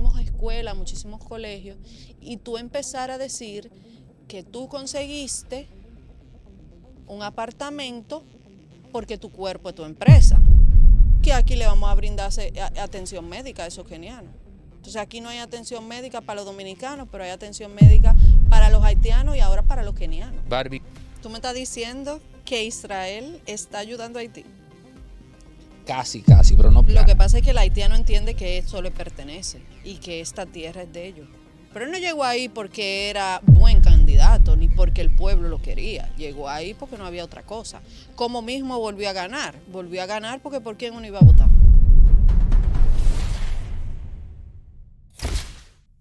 muchísimas escuelas, muchísimos colegios, y tú empezar a decir que tú conseguiste un apartamento porque tu cuerpo es tu empresa. Que aquí le vamos a brindar atención médica a esos kenianos. Entonces aquí no hay atención médica para los dominicanos, pero hay atención médica para los haitianos y ahora para los kenianos. Barbie. Tú me estás diciendo que Israel está ayudando a Haití casi, casi, pero no. Lo que pasa es que el haitiano entiende que eso le pertenece y que esta tierra es de ellos. Pero él no llegó ahí porque era buen candidato ni porque el pueblo lo quería. Llegó ahí porque no había otra cosa. Como mismo volvió a ganar. Volvió a ganar porque por quién uno iba a votar.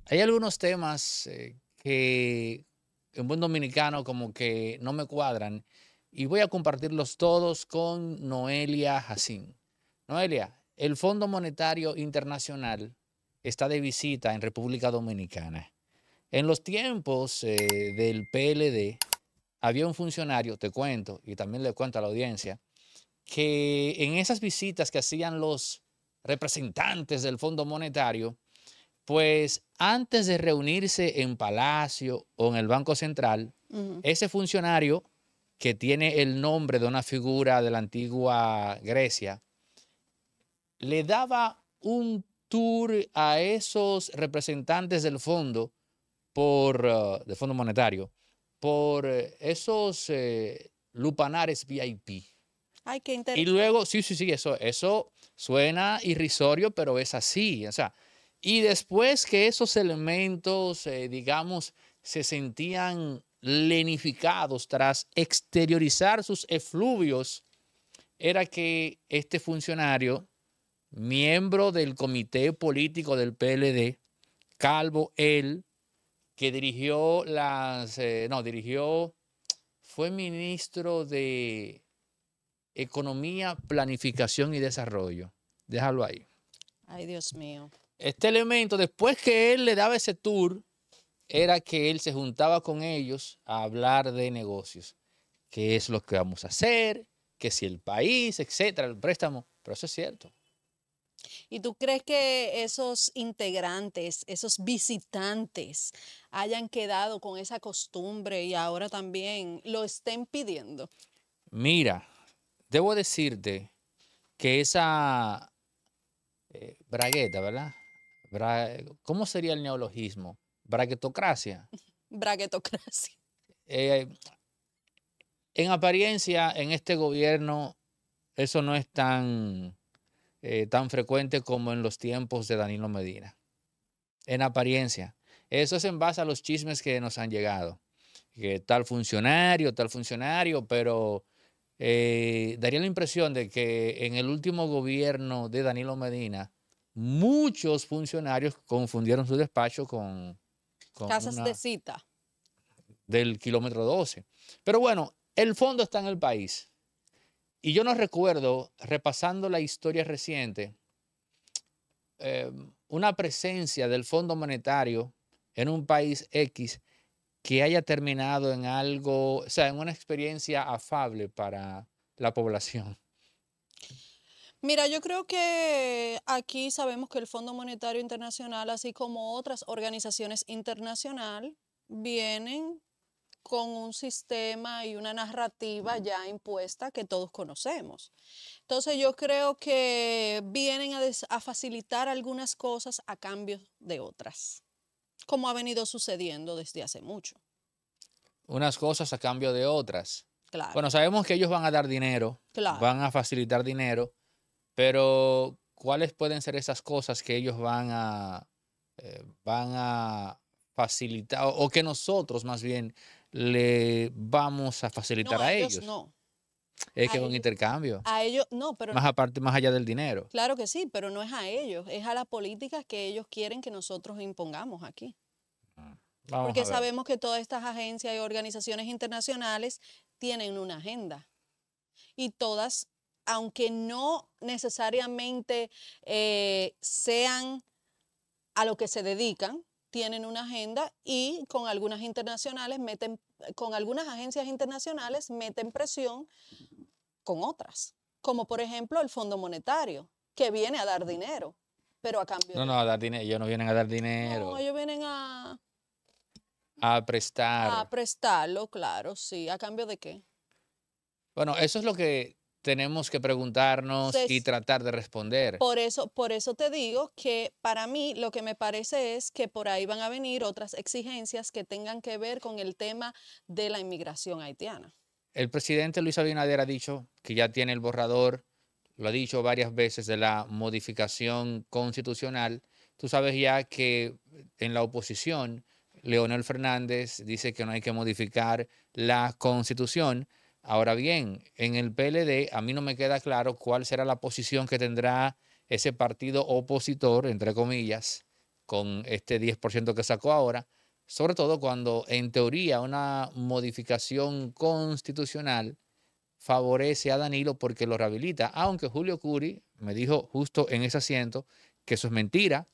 Hay algunos temas eh, que en buen dominicano como que no me cuadran y voy a compartirlos todos con Noelia Jacín. Noelia, el Fondo Monetario Internacional está de visita en República Dominicana. En los tiempos eh, del PLD había un funcionario, te cuento, y también le cuento a la audiencia, que en esas visitas que hacían los representantes del Fondo Monetario, pues antes de reunirse en Palacio o en el Banco Central, ese funcionario que tiene el nombre de una figura de la antigua Grecia, le daba un tour a esos representantes del fondo por eh, Fondo Monetario por eh, esos eh, lupanares VIP. Ay, Y luego, sí, sí, sí, eso, eso suena irrisorio, pero es así. y después que esos elementos, digamos, se sentían lenificados tras exteriorizar sus efluvios, era que este funcionario miembro del comité político del PLD, Calvo, él, que dirigió las, eh, no, dirigió, fue ministro de Economía, Planificación y Desarrollo. Déjalo ahí. Ay, Dios mío. Este elemento, después que él le daba ese tour, era que él se juntaba con ellos a hablar de negocios. ¿Qué es lo que vamos a hacer? ¿Qué si el país, etcétera, el préstamo? Pero eso es cierto. ¿Y tú crees que esos integrantes, esos visitantes, hayan quedado con esa costumbre y ahora también lo estén pidiendo? Mira, debo decirte que esa eh, bragueta, ¿verdad? ¿Cómo sería el neologismo? ¿Braguetocracia? Braguetocracia. Eh, en apariencia, en este gobierno, eso no es tan eh, tan frecuente como en los tiempos de Danilo Medina. En apariencia. Eso es en base a los chismes que nos han llegado. Que tal funcionario, tal funcionario, pero eh, daría la impresión de que en el último gobierno de Danilo Medina, muchos funcionarios confundieron su despacho con... con Casas de cita. Del kilómetro 12. Pero bueno, el fondo está en el país. Y yo no recuerdo, repasando la historia reciente, eh, una presencia del Fondo Monetario en un país X que haya terminado en algo, o sea, en una experiencia afable para la población. Mira, yo creo que aquí sabemos que el Fondo Monetario Internacional, así como otras organizaciones internacionales, vienen con un sistema y una narrativa ya impuesta que todos conocemos. Entonces yo creo que vienen a, facilitar algunas cosas a cambio de otras, como ha venido sucediendo desde hace mucho. Unas cosas a cambio de otras. Claro. Bueno, sabemos que ellos van a dar dinero, van a facilitar dinero, pero ¿cuáles pueden ser esas cosas que ellos van a, eh, van a facilitar o que nosotros más bien le vamos a facilitar a, ellos. No. Es que es un intercambio. A ellos, no, pero. Más aparte, más allá del dinero. Claro que sí, pero no es a ellos, es a las políticas que ellos quieren que nosotros impongamos aquí. Ah, Porque sabemos que todas estas agencias y organizaciones internacionales tienen una agenda. Y todas, aunque no necesariamente eh, sean a lo que se dedican, tienen una agenda y con algunas internacionales meten, con algunas agencias internacionales meten presión con otras, como por ejemplo el Fondo Monetario, que viene a dar dinero, pero a cambio. No, de... no, a dar dinero, ellos no vienen a dar dinero. No, ellos vienen a. A prestar. A prestarlo, claro, sí. ¿A cambio de qué? Bueno, eso es lo que tenemos que preguntarnos y tratar de responder. Por eso, por eso te digo que para mí lo que me parece es que por ahí van a venir otras exigencias que tengan que ver con el tema de la inmigración haitiana. El presidente Luis Abinader ha dicho que ya tiene el borrador, lo ha dicho varias veces, de la modificación constitucional. Tú sabes ya que en la oposición, Leonel Fernández dice que no hay que modificar la constitución. Ahora bien, en el PLD a mí no me queda claro cuál será la posición que tendrá ese partido opositor, entre comillas, con este 10% que sacó ahora, sobre todo cuando en teoría una modificación constitucional favorece a Danilo porque lo rehabilita, aunque Julio Curi me dijo justo en ese asiento que eso es mentira,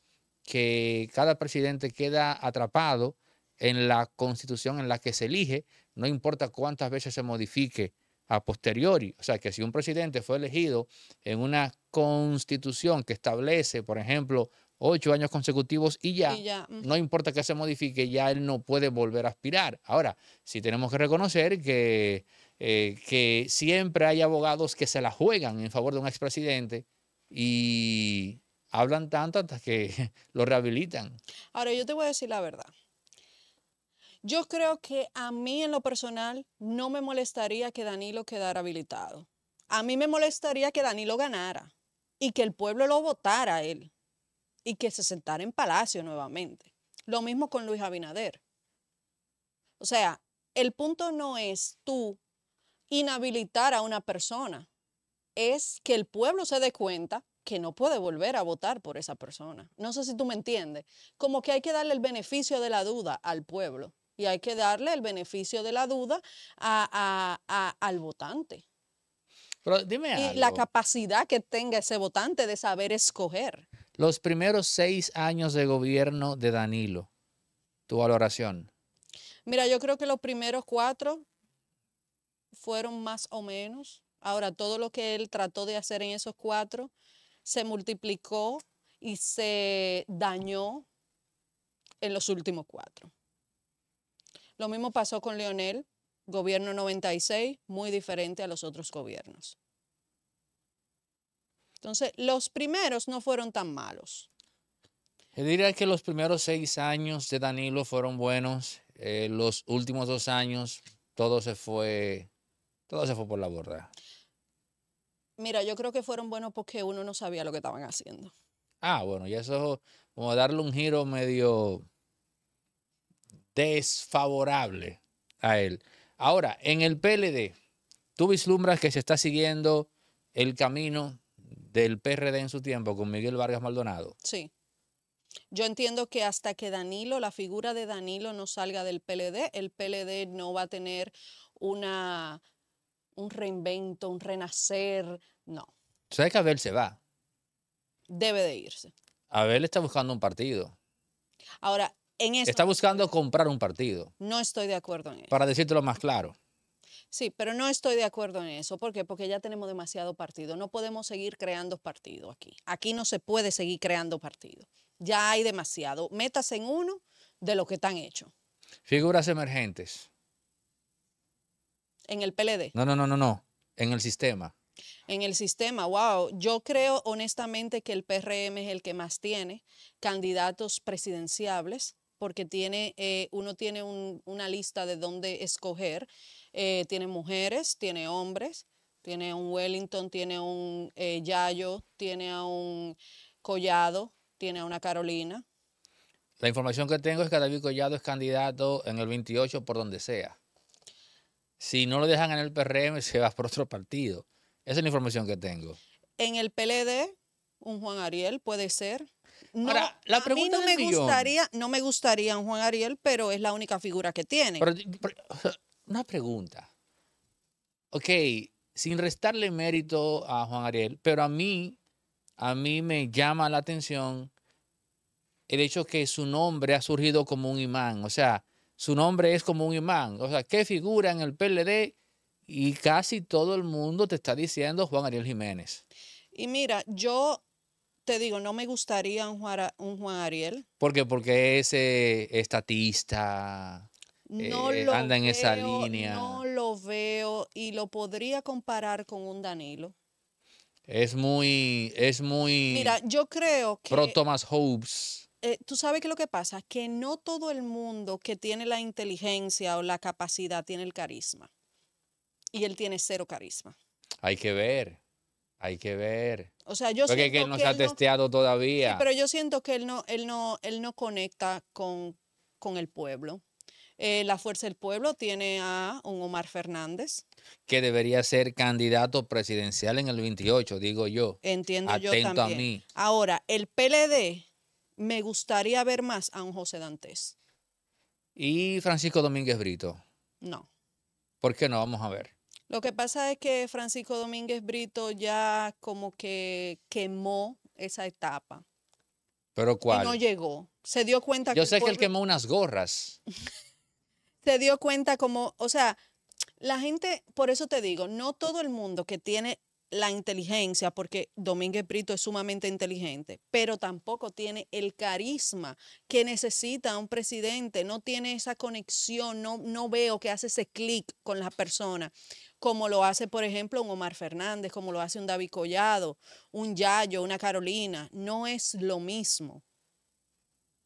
que cada presidente queda atrapado en la constitución en la que se elige, no importa cuántas veces se modifique a posteriori. O sea, que si un presidente fue elegido en una constitución que establece, por ejemplo, ocho años consecutivos y ya, no importa que se modifique, ya él no puede volver a aspirar. Ahora, sí tenemos que reconocer que, eh, que siempre hay abogados que se la juegan en favor de un expresidente y hablan tanto hasta que lo rehabilitan. Ahora, yo te voy a decir la verdad. Yo creo que a mí en lo personal no me molestaría que Danilo quedara habilitado. A mí me molestaría que Danilo ganara y que el pueblo lo votara a él y que se sentara en Palacio nuevamente. Lo mismo con Luis Abinader. O sea, el punto no es tú inhabilitar a una persona, es que el pueblo se dé cuenta que no puede volver a votar por esa persona. No sé si tú me entiendes. Como que hay que darle el beneficio de la duda al pueblo y hay que darle el beneficio de la duda al votante. Pero dime y la capacidad que tenga ese votante de saber escoger. Los primeros seis años de gobierno de Danilo, tu valoración. Mira, yo creo que los primeros cuatro fueron más o menos. Ahora, todo lo que él trató de hacer en esos cuatro se multiplicó y se dañó en los últimos cuatro. Lo mismo pasó con Leonel, gobierno 96, muy diferente a los otros gobiernos. Entonces, los primeros no fueron tan malos. Yo diría que los primeros seis años de Danilo fueron buenos. Eh, los últimos dos años, todo se fue, todo se fue por la borda. Mira, yo creo que fueron buenos porque uno no sabía lo que estaban haciendo. Ah, bueno, y eso como darle un giro medio desfavorable a él. Ahora, en el PLD, tú vislumbras que se está siguiendo el camino del PRD en su tiempo con Miguel Vargas Maldonado. Sí. Yo entiendo que hasta que Danilo, la figura de Danilo no salga del PLD, el PLD no va a tener una, un reinvento, un renacer, no. ¿Sabes que Abel se va? Debe de irse. Abel está buscando un partido. Ahora, Está buscando comprar un partido. No estoy de acuerdo en eso. Para decírtelo más claro. Sí, pero no estoy de acuerdo en eso. ¿Por qué? Porque ya tenemos demasiado partido. No podemos seguir creando partido aquí. Aquí no se puede seguir creando partido. Ya hay demasiado. Metas en uno de lo que están hecho. Figuras emergentes. En el PLD. No, no, no, no, no. En el sistema. En el sistema, wow. Yo creo honestamente que el PRM es el que más tiene candidatos presidenciables porque tiene, eh, uno tiene una lista de dónde escoger. Eh, tiene mujeres, tiene hombres, tiene un Wellington, tiene un eh, Yayo, tiene a un Collado, tiene a una Carolina. La información que tengo es que David Collado es candidato en el 28 por donde sea. Si no lo dejan en el PRM, se va por otro partido. Esa es la información que tengo. En el PLD, un Juan Ariel puede ser. No, Ahora, la pregunta no me gustaría, no me un Juan Ariel, pero es la única figura que tiene. una pregunta. Ok, sin restarle mérito a Juan Ariel, pero a mí, a mí me llama la atención el hecho que su nombre ha surgido como un imán. O sea, su nombre es como un imán. O sea, ¿qué figura en el PLD? Y casi todo el mundo te está diciendo Juan Ariel Jiménez. Y mira, yo te digo, no me gustaría un Juan, Ariel. ¿Por qué? Porque es estatista. Eh, anda en esa línea. No lo veo y lo podría comparar con un Danilo. Es muy, es muy. Mira, yo creo que. Pro Thomas Hobbes. Eh, Tú sabes que lo que pasa que no todo el mundo que tiene la inteligencia o la capacidad tiene el carisma. Y él tiene cero carisma. Hay que ver. Hay que ver. O sea, yo siento que él no se ha testeado todavía. Sí, pero yo siento que él no, él no, él no conecta con, con el pueblo. Eh, la Fuerza del Pueblo tiene a un Omar Fernández. Que debería ser candidato presidencial en el 28, digo yo. Entiendo yo también. a mí. Ahora, el PLD, me gustaría ver más a un José Dantes. ¿Y Francisco Domínguez Brito? No. ¿Por qué no? Vamos a ver. Lo que pasa es que Francisco Domínguez Brito ya como que quemó esa etapa. ¿Pero cuál? no llegó. Se dio cuenta Yo Yo sé que él quemó unas gorras. se dio cuenta como, o sea, la gente, por eso te digo, no todo el mundo que tiene la inteligencia, porque Domínguez Brito es sumamente inteligente, pero tampoco tiene el carisma que necesita un presidente, no tiene esa conexión, no, no veo que hace ese clic con las personas, como lo hace, por ejemplo, un Omar Fernández, como lo hace un David Collado, un Yayo, una Carolina, no es lo mismo,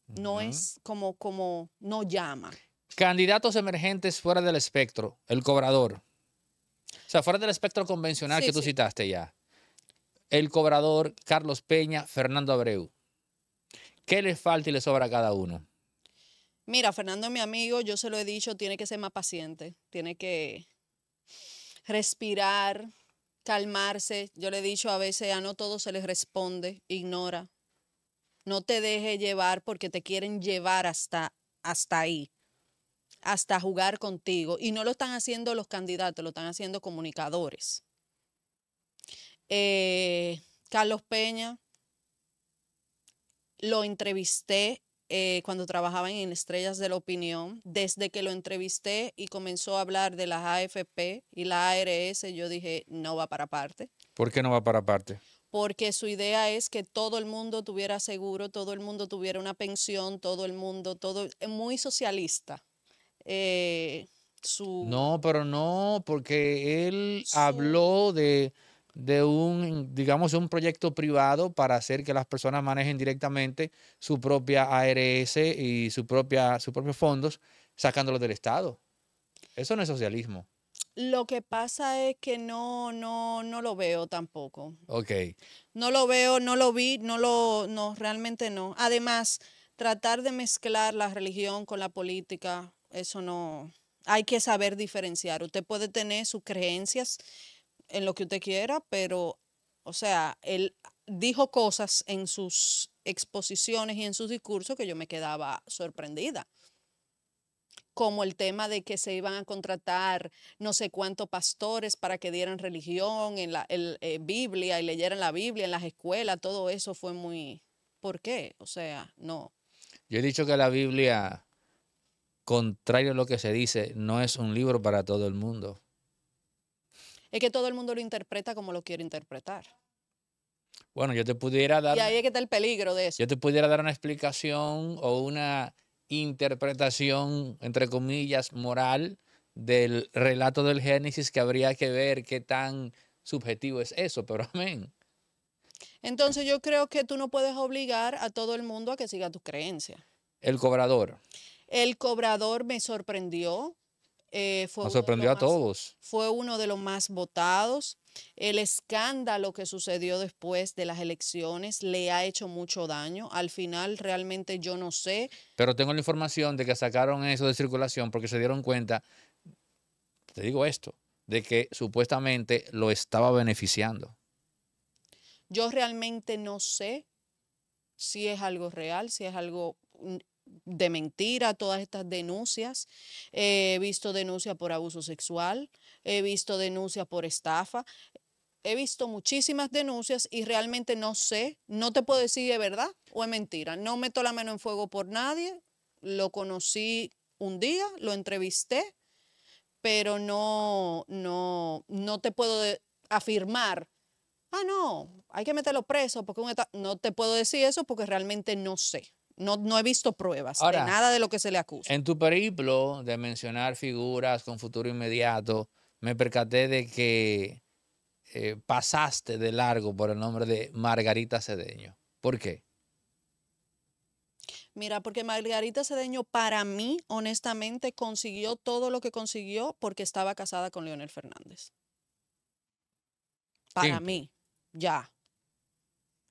no es como, como, no llama. Candidatos emergentes fuera del espectro, el cobrador. O sea, fuera del espectro convencional que tú citaste ya. El cobrador, Carlos Peña, Fernando Abreu. ¿Qué le falta y le sobra a cada uno? Mira, Fernando es mi amigo, yo se lo he dicho, tiene que ser más paciente, tiene que respirar, calmarse. Yo le he dicho a veces, a no todo se les responde, ignora. No te deje llevar porque te quieren llevar hasta, hasta ahí hasta jugar contigo. Y no lo están haciendo los candidatos, lo están haciendo comunicadores. Eh, Carlos Peña, lo entrevisté eh, cuando trabajaba en Estrellas de la Opinión. Desde que lo entrevisté y comenzó a hablar de las AFP y la ARS, yo dije, no va para parte. ¿Por qué no va para parte? Porque su idea es que todo el mundo tuviera seguro, todo el mundo tuviera una pensión, todo el mundo, todo, eh, muy socialista. Eh, su... No, pero no, porque él habló de, un, digamos, un proyecto privado para hacer que las personas manejen directamente su propia ARS y su propia, sus propios fondos, sacándolos del Estado. Eso no es socialismo. Lo que pasa es que no, no, no lo veo tampoco. Ok. No lo veo, no lo vi, no lo, no, realmente no. Además, tratar de mezclar la religión con la política eso no, hay que saber diferenciar. Usted puede tener sus creencias en lo que usted quiera, pero, o sea, él dijo cosas en sus exposiciones y en sus discursos que yo me quedaba sorprendida como el tema de que se iban a contratar no sé cuántos pastores para que dieran religión en la eh, Biblia y leyeran la Biblia en las escuelas, todo eso fue muy... ¿Por qué? O sea, no. Yo he dicho que la Biblia contrario a lo que se dice, no es un libro para todo el mundo. Es que todo el mundo lo interpreta como lo quiere interpretar. Bueno, yo te pudiera dar... Y ahí es que está el peligro de eso. Yo te pudiera dar una explicación o una interpretación, entre comillas, moral del relato del Génesis que habría que ver qué tan subjetivo es eso, pero amén. Entonces yo creo que tú no puedes obligar a todo el mundo a que siga tus creencias. El cobrador. El cobrador me sorprendió. Eh, sorprendió a todos. Fue uno de los más votados. El escándalo que sucedió después de las elecciones le ha hecho mucho daño. Al final realmente yo no sé. Pero tengo la información de que sacaron eso de circulación porque se dieron cuenta, te digo esto, de que supuestamente lo estaba beneficiando. Yo realmente no sé si es algo real, si es algo mm, de mentira, todas estas denuncias. He visto denuncia por abuso sexual, he visto denuncia por estafa, he visto muchísimas denuncias y realmente no sé, no te puedo decir es verdad o es mentira. No meto la mano en fuego por nadie, lo conocí un día, lo entrevisté, pero no, no, no te puedo afirmar ah, no, hay que meterlo preso porque no te puedo decir eso porque realmente no sé. No, he visto pruebas de nada de lo que se le acusa. En tu periplo de mencionar figuras con futuro inmediato, me percaté de que eh, pasaste de largo por el nombre de Margarita Cedeño. ¿Por qué? Mira, porque Margarita Cedeño para mí, honestamente, consiguió todo lo que consiguió porque estaba casada con Leonel Fernández. Para mí, ya.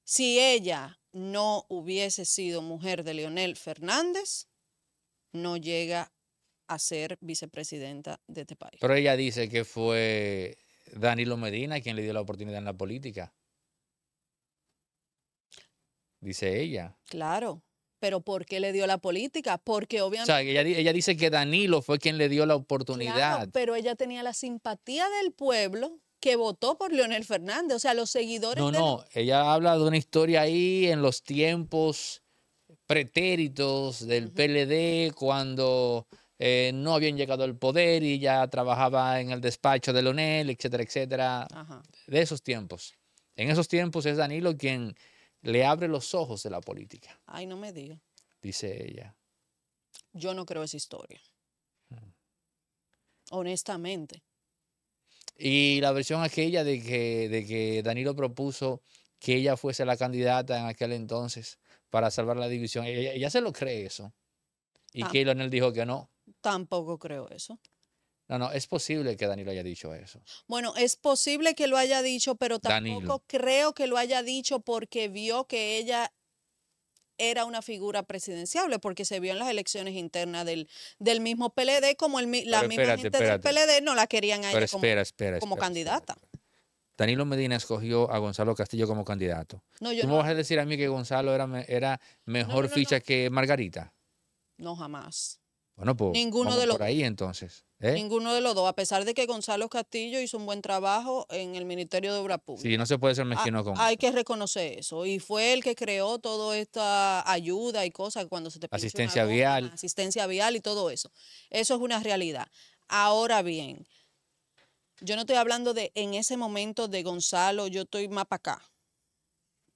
Si ella no hubiese sido mujer de Leonel Fernández, no llega a ser vicepresidenta de este país. Pero ella dice que fue Danilo Medina quien le dio la oportunidad en la política. Dice ella. Claro, pero ¿por qué le dio la política? Porque obviamente... O sea, ella, ella dice que Danilo fue quien le dio la oportunidad. pero ella tenía la simpatía del pueblo que votó por Leonel Fernández. O sea, los seguidores. No, no, ella habla de una historia ahí en los tiempos pretéritos del PLD cuando eh, no habían llegado al poder y ya trabajaba en el despacho de Leonel, etcétera, etcétera. De esos tiempos. En esos tiempos es Danilo quien le abre los ojos de la política. Ay, no me diga. Dice ella. Yo no creo esa historia. Mm. Honestamente. Y la versión aquella de que, Danilo propuso que ella fuese la candidata en aquel entonces para salvar la división, ella, se lo cree eso. Y Tamp que dijo que no. Tampoco creo eso. No, no, es posible que Danilo haya dicho eso. Bueno, es posible que lo haya dicho, pero tampoco creo que lo haya dicho porque vio que ella era una figura presidenciable porque se vio en las elecciones internas del, del mismo PLD como el, la misma gente del PLD no la querían a como, candidata. Danilo Medina escogió a Gonzalo Castillo como candidato. No, ¿Tú me vas a decir a mí que Gonzalo era, era mejor ficha que Margarita? No, jamás. Bueno, pues Ninguno de los, por ahí entonces. ¿eh? Ninguno de los dos, a pesar de que Gonzalo Castillo hizo un buen trabajo en el Ministerio de Obras Públicas. Sí, no se puede ser ah, mezquino con Hay que reconocer eso. Y fue el que creó toda esta ayuda y cosas cuando se te Asistencia vial. asistencia vial y todo eso. Eso es una realidad. Ahora bien, yo no estoy hablando de en ese momento de Gonzalo, yo estoy más para acá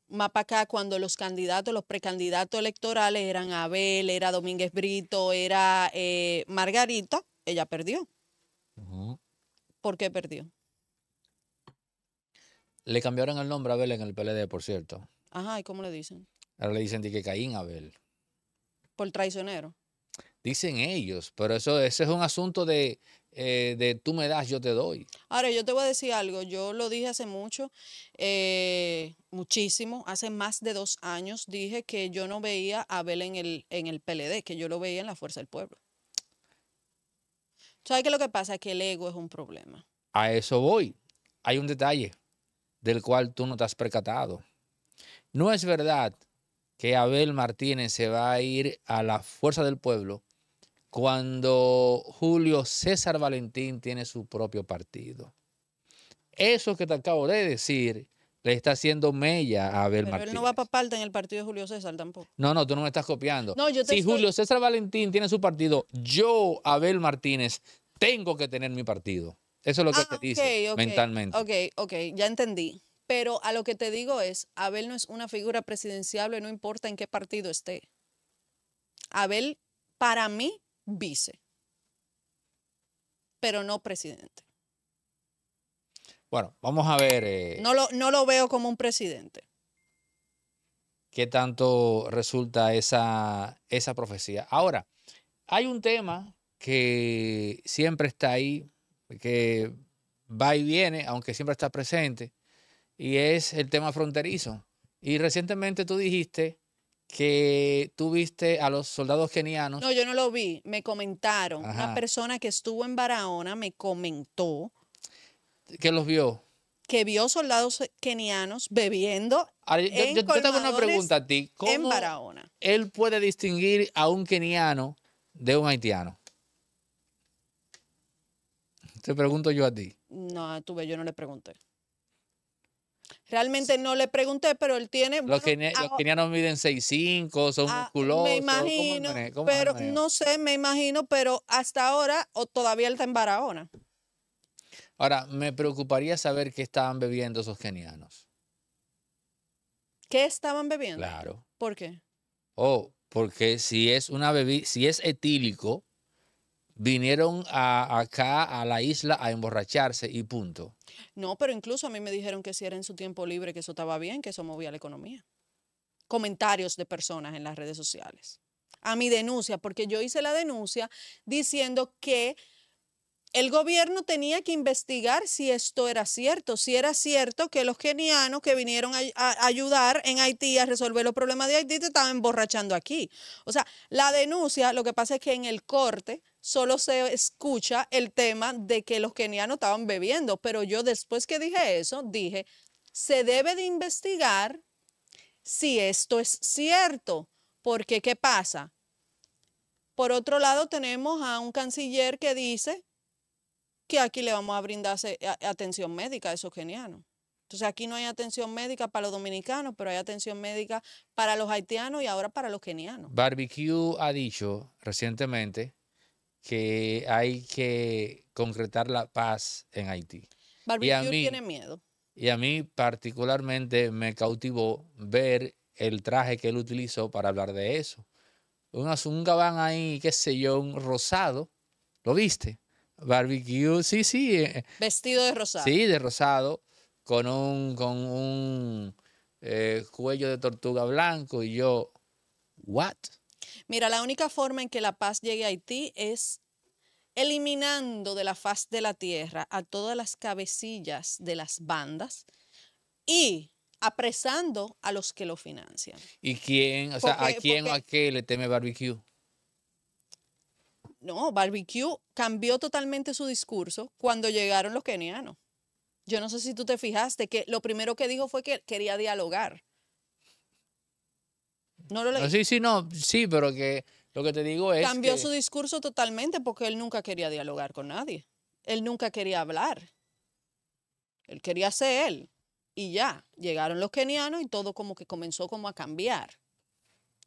más para acá, cuando los candidatos, los precandidatos electorales eran Abel, era Domínguez Brito, era eh, Margarita, ella perdió. ¿Por qué perdió? Le cambiaron el nombre a Abel en el PLD, por cierto. Ajá, ¿y cómo le dicen? Ahora le dicen de que Caín Abel. Por traicionero. Dicen ellos, pero eso, ese es un asunto de, eh, de tú me das, yo te doy. Ahora, yo te voy a decir algo, yo lo dije hace mucho, eh, muchísimo, hace más de dos años dije que yo no veía a Abel en el, en el PLD, que yo lo veía en la Fuerza del Pueblo. ¿Sabes qué lo que pasa? Que el ego es un problema. A eso voy. Hay un detalle del cual tú no te has percatado. No es verdad que Abel Martínez se va a ir a la Fuerza del Pueblo cuando Julio César Valentín tiene su propio partido. Eso que te acabo de decir le está haciendo mella a Abel Pero Martínez. Él no va para parte en el partido de Julio César tampoco. No, no, tú no me estás copiando. si Julio César Valentín tiene su partido, yo, Abel Martínez, tengo que tener mi partido. Eso es lo que ah, te dice mentalmente. Ok, ok, ya entendí. Pero a lo que te digo es, Abel no es una figura presidenciable, no importa en qué partido esté. Abel, para mí, vice, pero no presidente. Bueno, vamos a ver. Eh, no, lo, no lo veo como un presidente. ¿Qué tanto resulta esa, esa profecía? Ahora, hay un tema que siempre está ahí, que va y viene, aunque siempre está presente, y es el tema fronterizo. Y recientemente tú dijiste que tú viste a los soldados kenianos. No, yo no lo vi, me comentaron. Una persona que estuvo en Barahona me comentó. ¿Que los vio? Que vio soldados kenianos bebiendo. yo, en una pregunta a ti. ¿Cómo en Barahona. él puede distinguir a un keniano de un haitiano? Te pregunto yo a ti. No, tú yo no le pregunté. Realmente no le pregunté, pero él tiene... Los, kenianos ah, miden 6'5", son ah, musculosos. Me imagino, pero no sé, me imagino, pero hasta ahora o todavía él está en Ahora, me preocuparía saber qué estaban bebiendo esos kenianos. ¿Qué estaban bebiendo? Claro. ¿Por qué? Oh, porque si es una bebida, si es etílico, vinieron acá a la isla a emborracharse y punto. No, pero incluso a mí me dijeron que si era en su tiempo libre, que eso estaba bien, que eso movía la economía. Comentarios de personas en las redes sociales. A mi denuncia, porque yo hice la denuncia diciendo que el gobierno tenía que investigar si esto era cierto, si era cierto que los kenianos que vinieron a, ayudar en Haití a resolver los problemas de Haití te estaban emborrachando aquí. O sea, la denuncia, lo que pasa es que en el corte solo se escucha el tema de que los kenianos estaban bebiendo, pero yo después que dije eso, dije, se debe de investigar si esto es cierto, porque ¿qué pasa? Por otro lado, tenemos a un canciller que dice que aquí le vamos a brindar atención médica a esos kenianos. Entonces aquí no hay atención médica para los dominicanos, pero hay atención médica para los haitianos y ahora para los kenianos. Barbecue ha dicho recientemente que hay que concretar la paz en Haití. Barbecue tiene miedo. Y a mí particularmente me cautivó ver el traje que él utilizó para hablar de eso. Un, un gabán ahí, qué sé yo, un rosado. ¿Lo viste? barbecue, sí, sí. Eh, eh, Vestido de rosado. Sí, de rosado, con un, con un eh, cuello de tortuga blanco y yo, ¿what? Mira, la única forma en que la paz llegue a Haití es eliminando de la faz de la tierra a todas las cabecillas de las bandas y apresando a los que lo financian. ¿Y quién, o sea, a quién o a qué le teme barbecue? No, barbecue cambió totalmente su discurso cuando llegaron los kenianos. Yo no sé si tú te fijaste que lo primero que dijo fue que quería dialogar. No lo leí. sí, sí, no, sí, pero que lo que te digo es. Cambió su discurso totalmente porque él nunca quería dialogar con nadie. Él nunca quería hablar. Él quería ser él. Y ya, llegaron los kenianos y todo como que comenzó como a cambiar.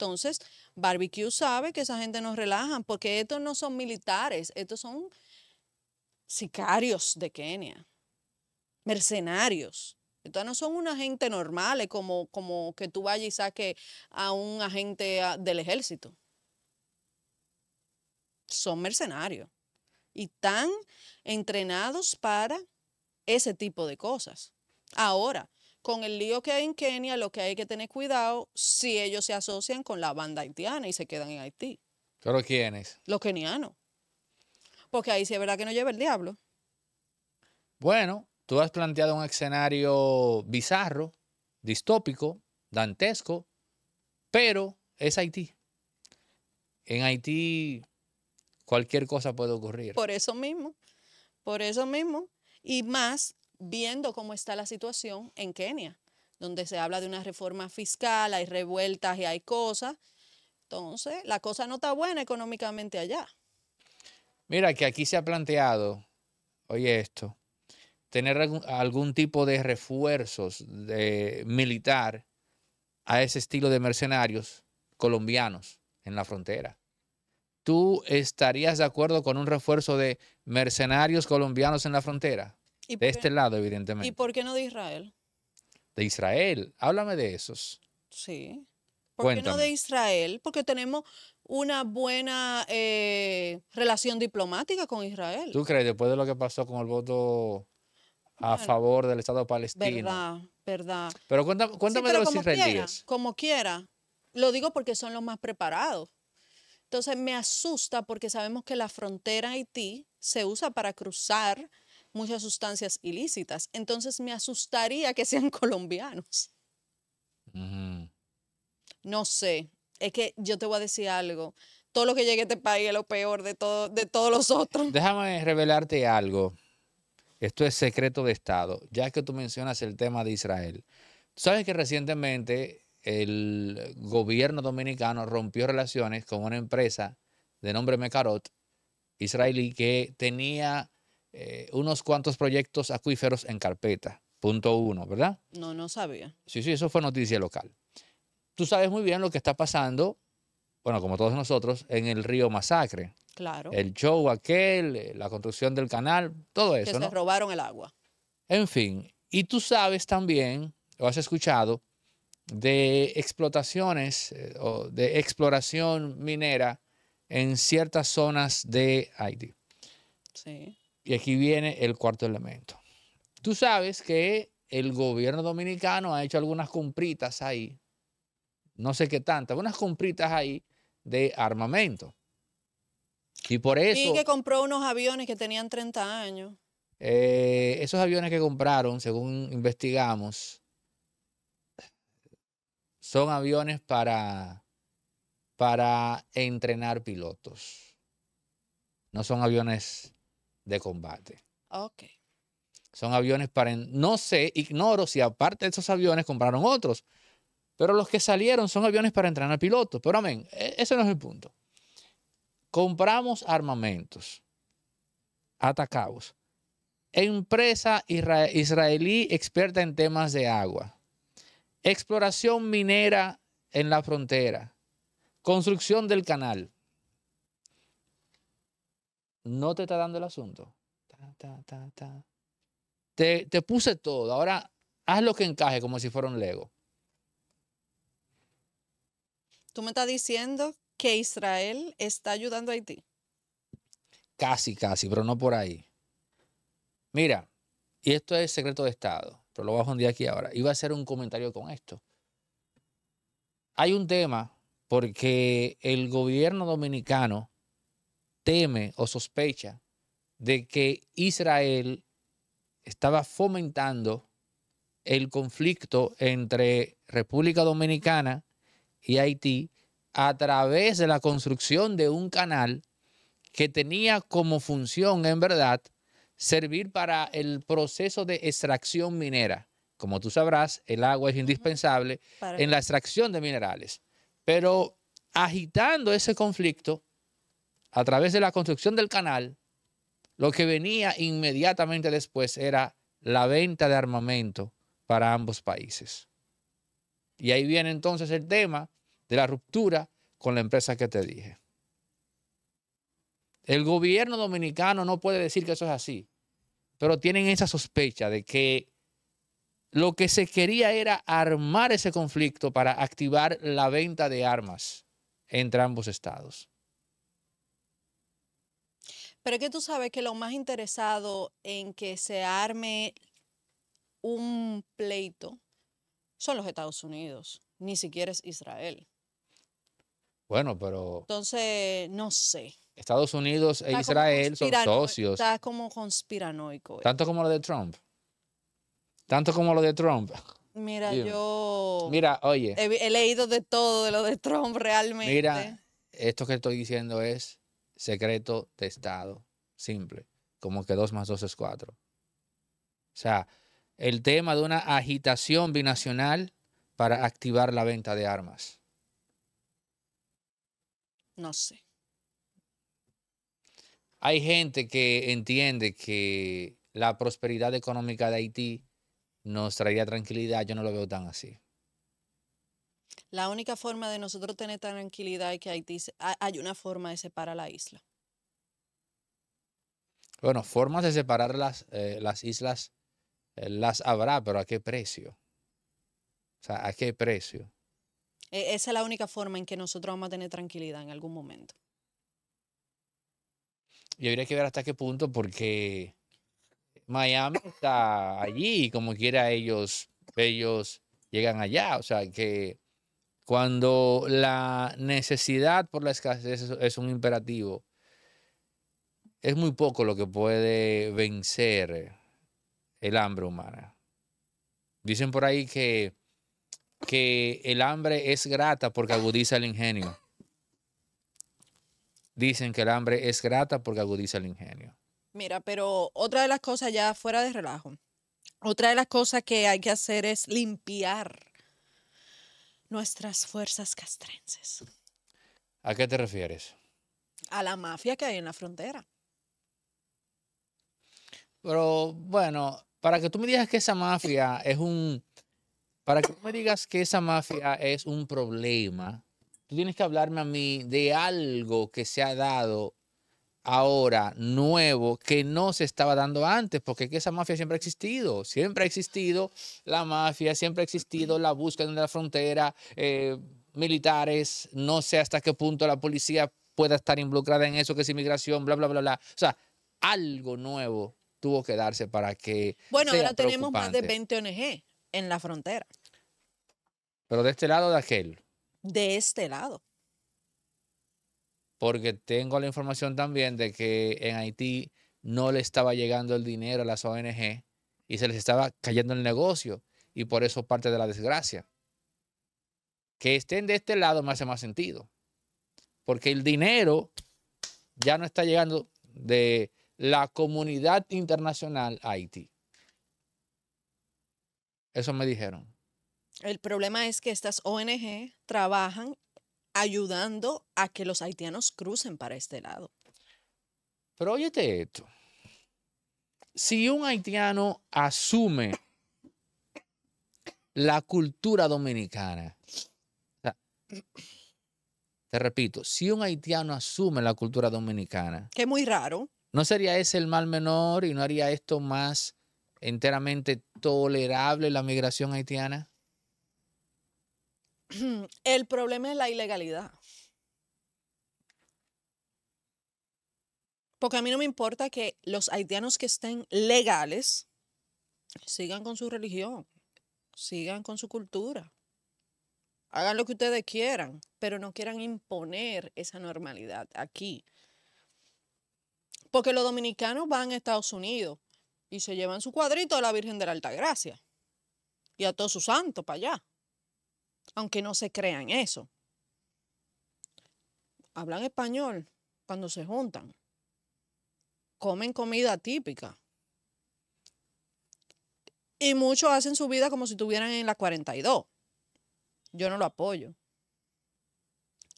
Entonces, Barbecue sabe que esa gente nos relaja porque estos no son militares, estos son sicarios de Kenia, mercenarios. Entonces no son una gente normal como, como que tú vayas y saques a un agente ah, del ejército. Son mercenarios y están entrenados para ese tipo de cosas. Ahora, con el lío que hay en Kenia, lo que hay que tener cuidado si ellos se asocian con la banda haitiana y se quedan en Haití. ¿Pero quiénes? Los kenianos. Porque ahí sí es verdad que no lleva el diablo. Bueno, tú has planteado un escenario bizarro, distópico, dantesco, pero es Haití. En Haití cualquier cosa puede ocurrir. Por eso mismo, por eso mismo. Y más viendo cómo está la situación en Kenia, donde se habla de una reforma fiscal, hay revueltas y hay cosas. Entonces, la cosa no está buena económicamente allá. Mira, que aquí se ha planteado, oye esto, tener algún, tipo de refuerzos de, militar a ese estilo de mercenarios colombianos en la frontera. ¿Tú estarías de acuerdo con un refuerzo de mercenarios colombianos en la frontera? de este lado, evidentemente. ¿Y por qué no de Israel? De Israel, háblame de esos. Sí. ¿Por qué no de Israel? Porque tenemos una buena eh, relación diplomática con Israel. ¿Tú crees, después de lo que pasó con el voto a favor del Estado palestino? Verdad, verdad. Pero cuéntame, de los israelíes. como quiera. Lo digo porque son los más preparados. Entonces me asusta porque sabemos que la frontera Haití se usa para cruzar muchas sustancias ilícitas. Entonces me asustaría que sean colombianos. No sé, es que yo te voy a decir algo. Todo lo que llegue a este país es lo peor de, todo, de todos los otros. Déjame revelarte algo. Esto es secreto de Estado, ya que tú mencionas el tema de Israel. sabes que recientemente el gobierno dominicano rompió relaciones con una empresa de nombre Mecarot, israelí, que tenía eh, unos cuantos proyectos acuíferos en carpeta. Punto uno, ¿verdad? No, no sabía. Sí, sí, eso fue noticia local. Tú sabes muy bien lo que está pasando, bueno, como todos nosotros, en el río Masacre. Claro. El show aquel, eh, la construcción del canal, todo eso. Que se robaron el agua. En fin, y tú sabes también, o has escuchado, de explotaciones eh, o de exploración minera en ciertas zonas de Haití. Sí. Y aquí viene el cuarto elemento. Tú sabes que el gobierno dominicano ha hecho algunas compritas ahí, no sé qué tantas, unas compritas ahí de armamento. Y por eso... Y que compró unos aviones que tenían 30 años. Eh, esos aviones que compraron, según investigamos, son aviones para, para entrenar pilotos. No son aviones de combate. Son aviones para... No sé, ignoro si aparte de esos aviones compraron otros, pero los que salieron son aviones para entrenar pilotos. Pero amén, e, ese no es el punto. Compramos armamentos, atacados Empresa israelí experta en temas de agua. Exploración minera en la frontera. Construcción del canal no te está dando el asunto. Te, te puse todo, ahora haz lo que encaje como si fuera un Lego. Tú me estás diciendo que Israel está ayudando a Haití. Casi, casi, pero no por ahí. Mira, y esto es secreto de Estado, pero lo voy a día aquí ahora. Iba a hacer un comentario con esto. Hay un tema porque el gobierno dominicano teme o sospecha de que Israel estaba fomentando el conflicto entre República Dominicana y Haití a través de la construcción de un canal que tenía como función, en verdad, servir para el proceso de extracción minera. Como tú sabrás, el agua es indispensable en la extracción de minerales. Pero agitando ese conflicto, a través de la construcción del canal, lo que venía inmediatamente después era la venta de armamento para ambos países. Y ahí viene entonces el tema de la ruptura con la empresa que te dije. El gobierno dominicano no puede decir que eso es así, pero tienen esa sospecha de que lo que se quería era armar ese conflicto para activar la venta de armas entre ambos estados. Pero es que tú sabes que lo más interesado en que se arme un pleito son los Estados Unidos, ni siquiera es Israel. Bueno, pero... Entonces, no sé. Estados Unidos e Israel son socios. Está como conspiranoico. Tanto como lo de Trump. Tanto como lo de Trump. Mira, yo... Mira, oye. He, he, leído de todo de lo de Trump realmente. Mira, esto que estoy diciendo es secreto de Estado. Simple. Como que dos más dos es cuatro. O sea, el tema de una agitación binacional para activar la venta de armas. No sé. Hay gente que entiende que la prosperidad económica de Haití nos traería tranquilidad. Yo no lo veo tan así. La única forma de nosotros tener tranquilidad es que Haití, hay una forma de separar la isla. Bueno, formas de separar las, eh, islas eh, las habrá, pero ¿a qué precio? O sea, ¿a qué precio? E, esa es la única forma en que nosotros vamos a tener tranquilidad en algún momento. Y habría que ver hasta qué punto, porque Miami está allí y como quiera ellos, ellos llegan allá. O sea, que cuando la necesidad por la escasez es un imperativo, es muy poco lo que puede vencer el hambre humana. Dicen por ahí que, que el hambre es grata porque agudiza el ingenio. Dicen que el hambre es grata porque agudiza el ingenio. Mira, pero otra de las cosas ya fuera de relajo, otra de las cosas que hay que hacer es limpiar nuestras fuerzas castrenses. ¿A qué te refieres? A la mafia que hay en la frontera. Pero bueno, para que tú me digas que esa mafia es un... Para que tú me digas que esa mafia es un problema, tú tienes que hablarme a mí de algo que se ha dado ahora nuevo que no se estaba dando antes, porque esa mafia siempre ha existido, siempre ha existido la mafia, siempre ha existido la búsqueda de la frontera, eh, militares, no sé hasta qué punto la policía pueda estar involucrada en eso, que es inmigración, bla, bla, bla, bla. O sea, algo nuevo tuvo que darse para que... Bueno, ahora tenemos más de 20 ONG en la frontera. Pero de este lado de aquel. De este lado porque tengo la información también de que en Haití no le estaba llegando el dinero a las ONG y se les estaba cayendo el negocio y por eso parte de la desgracia. Que estén de este lado me hace más sentido, porque el dinero ya no está llegando de la comunidad internacional a Haití. Eso me dijeron. El problema es que estas ONG trabajan ayudando a que los haitianos crucen para este lado. Pero óyete esto. Si un haitiano asume la cultura dominicana, te repito, si un haitiano asume la cultura dominicana. Que muy raro. ¿No sería ese el mal menor y no haría esto más enteramente tolerable la migración haitiana? El problema es la ilegalidad. Porque a mí no me importa que los haitianos que estén legales sigan con su religión, sigan con su cultura, hagan lo que ustedes quieran, pero no quieran imponer esa normalidad aquí. Porque los dominicanos van a Estados Unidos y se llevan su cuadrito a la Virgen de la Altagracia y a todos sus santos para allá aunque no se crean eso. Hablan español cuando se juntan. Comen comida típica. Y muchos hacen su vida como si estuvieran en la 42. Yo no lo apoyo.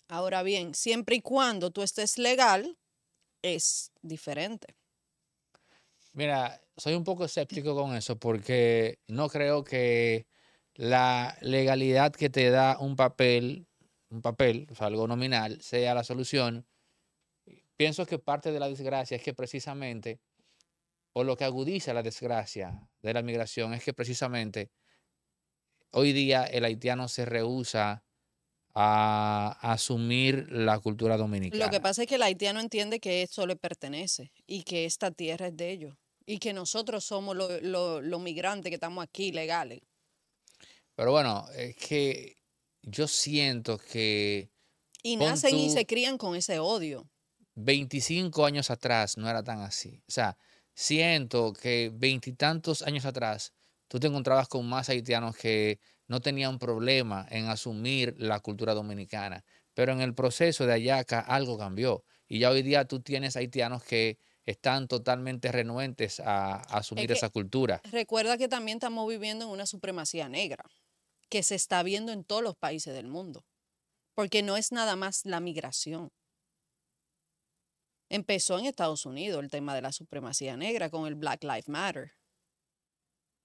Ahora bien, siempre y cuando tú estés legal, es diferente. Mira, soy un poco escéptico con eso porque no creo que la legalidad que te da un papel, un papel, o sea, algo nominal, sea la solución, pienso que parte de la desgracia es que precisamente, o lo que agudiza la desgracia de la migración, es que precisamente hoy día el haitiano se rehúsa a asumir la cultura dominicana. Lo que pasa es que el haitiano entiende que esto le pertenece y que esta tierra es de ellos y que nosotros somos los migrantes que estamos aquí legales. Pero bueno, es que yo siento que... Y nacen y se crían con ese odio. 25 años atrás no era tan así. O sea, siento que veintitantos años atrás tú te encontrabas con más haitianos que no tenían problema en asumir la cultura dominicana. Pero en el proceso de allá acá algo cambió. Y ya hoy día tú tienes haitianos que están totalmente renuentes a, asumir esa cultura. Recuerda que también estamos viviendo en una supremacía negra que se está viendo en todos los países del mundo, porque no es nada más la migración. Empezó en Estados Unidos el tema de la supremacía negra con el Black Lives Matter.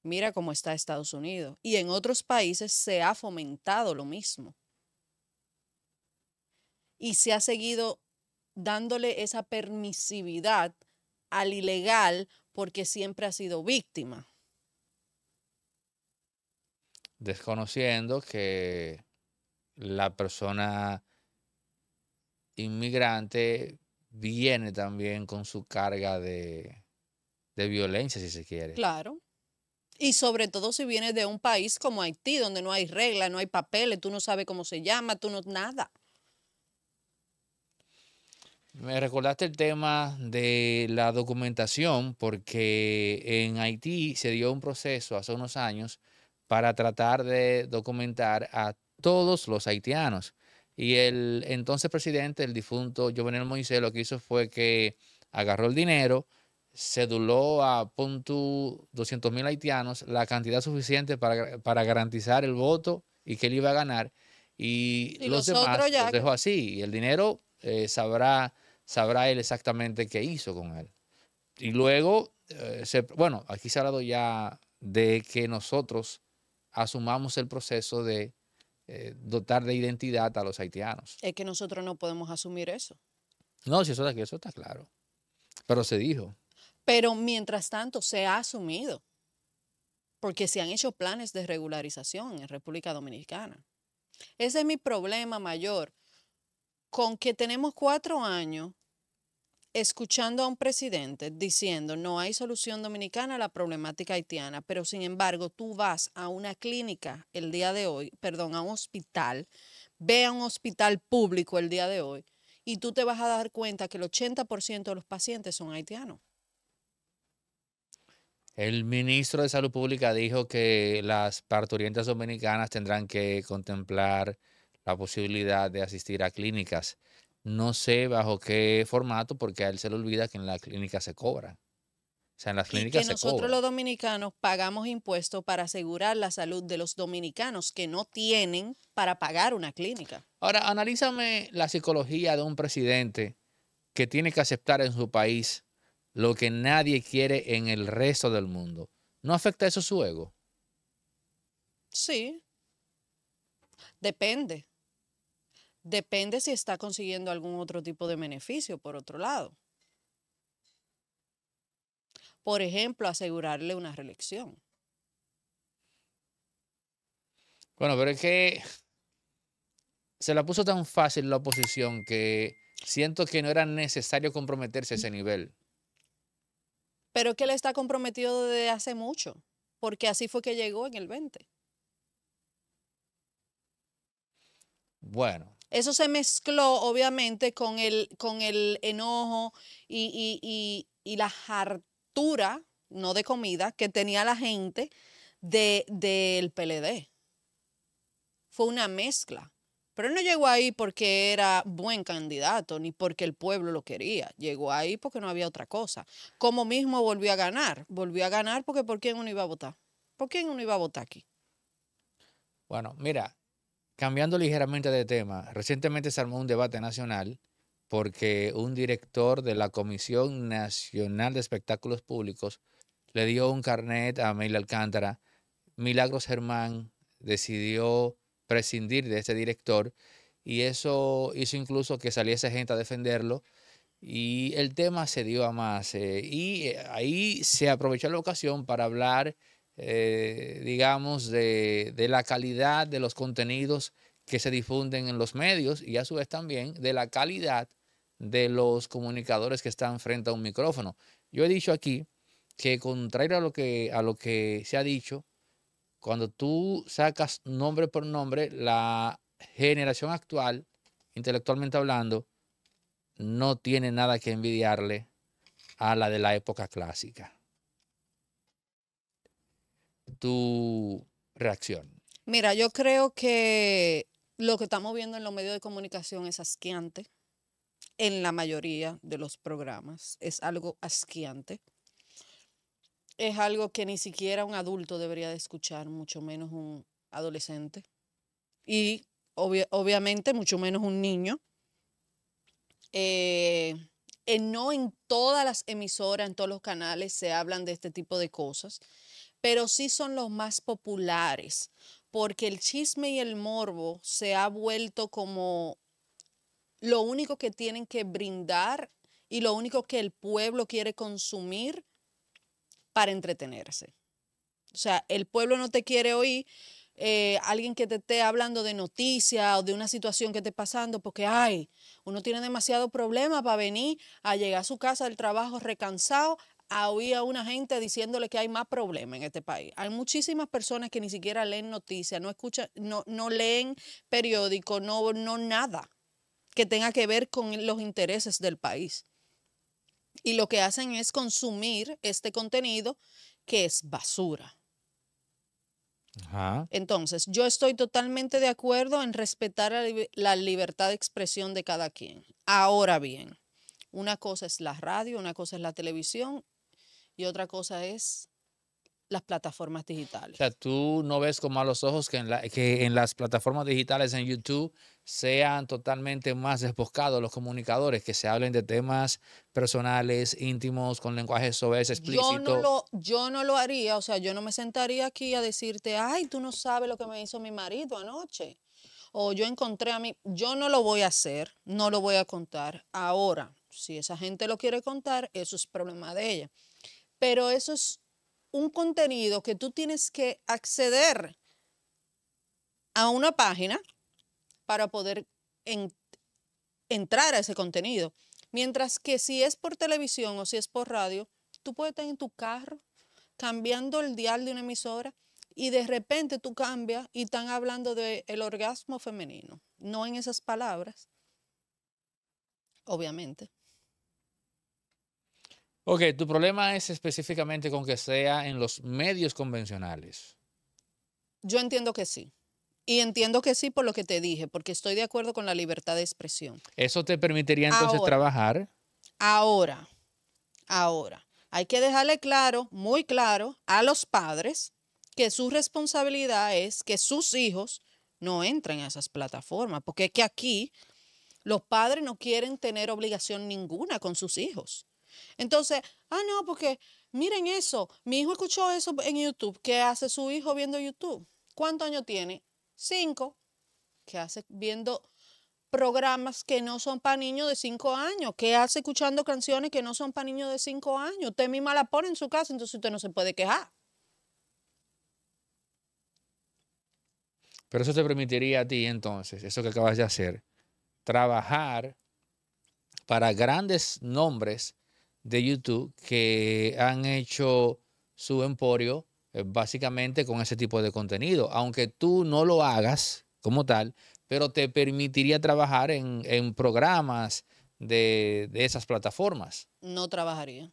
Mira cómo está Estados Unidos. Y en otros países se ha fomentado lo mismo. Y se ha seguido dándole esa permisividad al ilegal porque siempre ha sido víctima desconociendo que la persona inmigrante viene también con su carga de, violencia, si se quiere. Claro. Y sobre todo si vienes de un país como Haití, donde no hay reglas, no hay papeles, tú no sabes cómo se llama, tú no nada. Me recordaste el tema de la documentación, porque en Haití se dio un proceso hace unos años para tratar de documentar a todos los haitianos. Y el entonces presidente, el difunto Jovenel Moisés, lo que hizo fue que agarró el dinero, ceduló a punto 200 mil haitianos la cantidad suficiente para, garantizar el voto y que él iba a ganar. Y, los, demás los dejó así. Y el dinero eh, sabrá, sabrá él exactamente qué hizo con él. Y luego, eh, bueno, aquí se ha hablado ya de que nosotros asumamos el proceso de eh, dotar de identidad a los haitianos. Es que nosotros no podemos asumir eso. No, si eso, eso está claro. Pero se dijo. Pero mientras tanto se ha asumido, porque se han hecho planes de regularización en República Dominicana. Ese es mi problema mayor, con que tenemos cuatro años escuchando a un presidente diciendo no hay solución dominicana a la problemática haitiana, pero sin embargo tú vas a una clínica el día de hoy, perdón, a un hospital, ve a un hospital público el día de hoy y tú te vas a dar cuenta que el 80% de los pacientes son haitianos. El ministro de Salud Pública dijo que las parturientas dominicanas tendrán que contemplar la posibilidad de asistir a clínicas no sé bajo qué formato, porque a él se le olvida que en la clínica se cobra. O sea, en las clínicas y que nosotros los dominicanos pagamos impuestos para asegurar la salud de los dominicanos que no tienen para pagar una clínica. Ahora, analízame la psicología de un presidente que tiene que aceptar en su país lo que nadie quiere en el resto del mundo. ¿No afecta eso su ego? Sí. Depende. Depende si está consiguiendo algún otro tipo de beneficio, por otro lado. Por ejemplo, asegurarle una reelección. Bueno, pero es que se la puso tan fácil la oposición que siento que no era necesario comprometerse a ese nivel. Pero es que él está comprometido desde hace mucho, porque así fue que llegó en el 20. Bueno, eso se mezcló obviamente con el, con el enojo y, la hartura, no de comida, que tenía la gente del de, PLD. Fue una mezcla. Pero él no llegó ahí porque era buen candidato ni porque el pueblo lo quería. Llegó ahí porque no había otra cosa. Como mismo volvió a ganar. Volvió a ganar porque ¿por quién uno iba a votar? ¿Por quién uno iba a votar aquí? Bueno, mira, Cambiando ligeramente de tema, recientemente se armó un debate nacional porque un director de la Comisión Nacional de Espectáculos Públicos le dio un carnet a Mel Alcántara. Milagros Germán decidió prescindir de ese director y eso hizo incluso que saliese gente a defenderlo y el tema se dio a más. Eh, y eh, ahí se aprovechó la ocasión para hablar eh, digamos, de, de la calidad de los contenidos que se difunden en los medios y a su vez también de la calidad de los comunicadores que están frente a un micrófono. Yo he dicho aquí que contrario a lo que, a lo que se ha dicho, cuando tú sacas nombre por nombre, la generación actual, intelectualmente hablando, no tiene nada que envidiarle a la de la época clásica tu reacción? Mira, yo creo que lo que estamos viendo en los medios de comunicación es asqueante en la mayoría de los programas. Es algo asqueante. Es algo que ni siquiera un adulto debería de escuchar, mucho menos un adolescente. Y obviamente mucho menos un niño. Eh, no en todas las emisoras, en todos los canales se hablan de este tipo de cosas pero sí son los más populares, porque el chisme y el morbo se ha vuelto como lo único que tienen que brindar y lo único que el pueblo quiere consumir para entretenerse. O sea, el pueblo no te quiere oír eh, alguien que te esté hablando de noticias o de una situación que esté pasando, porque, ay, uno tiene demasiado problema para venir a llegar a su casa del trabajo recansado a una gente diciéndole que hay más problemas en este país. Hay muchísimas personas que ni siquiera leen noticias, no escuchan, no, leen periódico no, no nada que tenga que ver con los intereses del país. Y lo que hacen es consumir este contenido que es basura. Entonces, yo estoy totalmente de acuerdo en respetar la libertad de expresión de cada quien. Ahora bien, una cosa es la radio, una cosa es la televisión y otra cosa es las plataformas digitales. O sea, tú no ves con malos ojos que en, que en las plataformas digitales, en YouTube, sean totalmente más desboscados los comunicadores, que se hablen de temas personales, íntimos, con lenguaje sobre explícito. Yo no, lo, yo no lo haría, o sea, yo no me sentaría aquí a decirte, ay, tú no sabes lo que me hizo mi marido anoche, o yo encontré a mí, yo no lo voy a hacer, no lo voy a contar ahora. Si esa gente lo quiere contar, eso es problema de ella pero eso es un contenido que tú tienes que acceder a una página para poder entrar a ese contenido. Mientras que si es por televisión o si es por radio, tú puedes estar en tu carro cambiando el dial de una emisora y de repente tú cambias y están hablando del orgasmo femenino. No en esas palabras, obviamente, Ok, tu problema es específicamente con que sea en los medios convencionales. Yo entiendo que sí. Y entiendo que sí por lo que te dije, porque estoy de acuerdo con la libertad de expresión. Eso te permitiría entonces trabajar. Ahora, ahora, hay que dejarle claro, muy claro, a los padres que su responsabilidad es que sus hijos no entren a esas plataformas, porque es que aquí los padres no quieren tener obligación ninguna con sus hijos. Entonces, ah, no, porque miren eso, mi hijo escuchó eso en YouTube. ¿Qué hace su hijo viendo YouTube? ¿Cuántos años tiene? Cinco. ¿Qué hace viendo programas que no son para niños de cinco años, ¿Qué hace escuchando canciones que no son para niños de cinco años. Usted misma la pone en su casa, entonces usted no se puede quejar. Pero eso te permitiría a ti entonces, eso que acabas de hacer, trabajar para grandes nombres de YouTube que han hecho su emporio eh, básicamente con ese tipo de contenido. Aunque tú no lo hagas como tal, pero te permitiría trabajar en, programas de, esas plataformas. No trabajaría.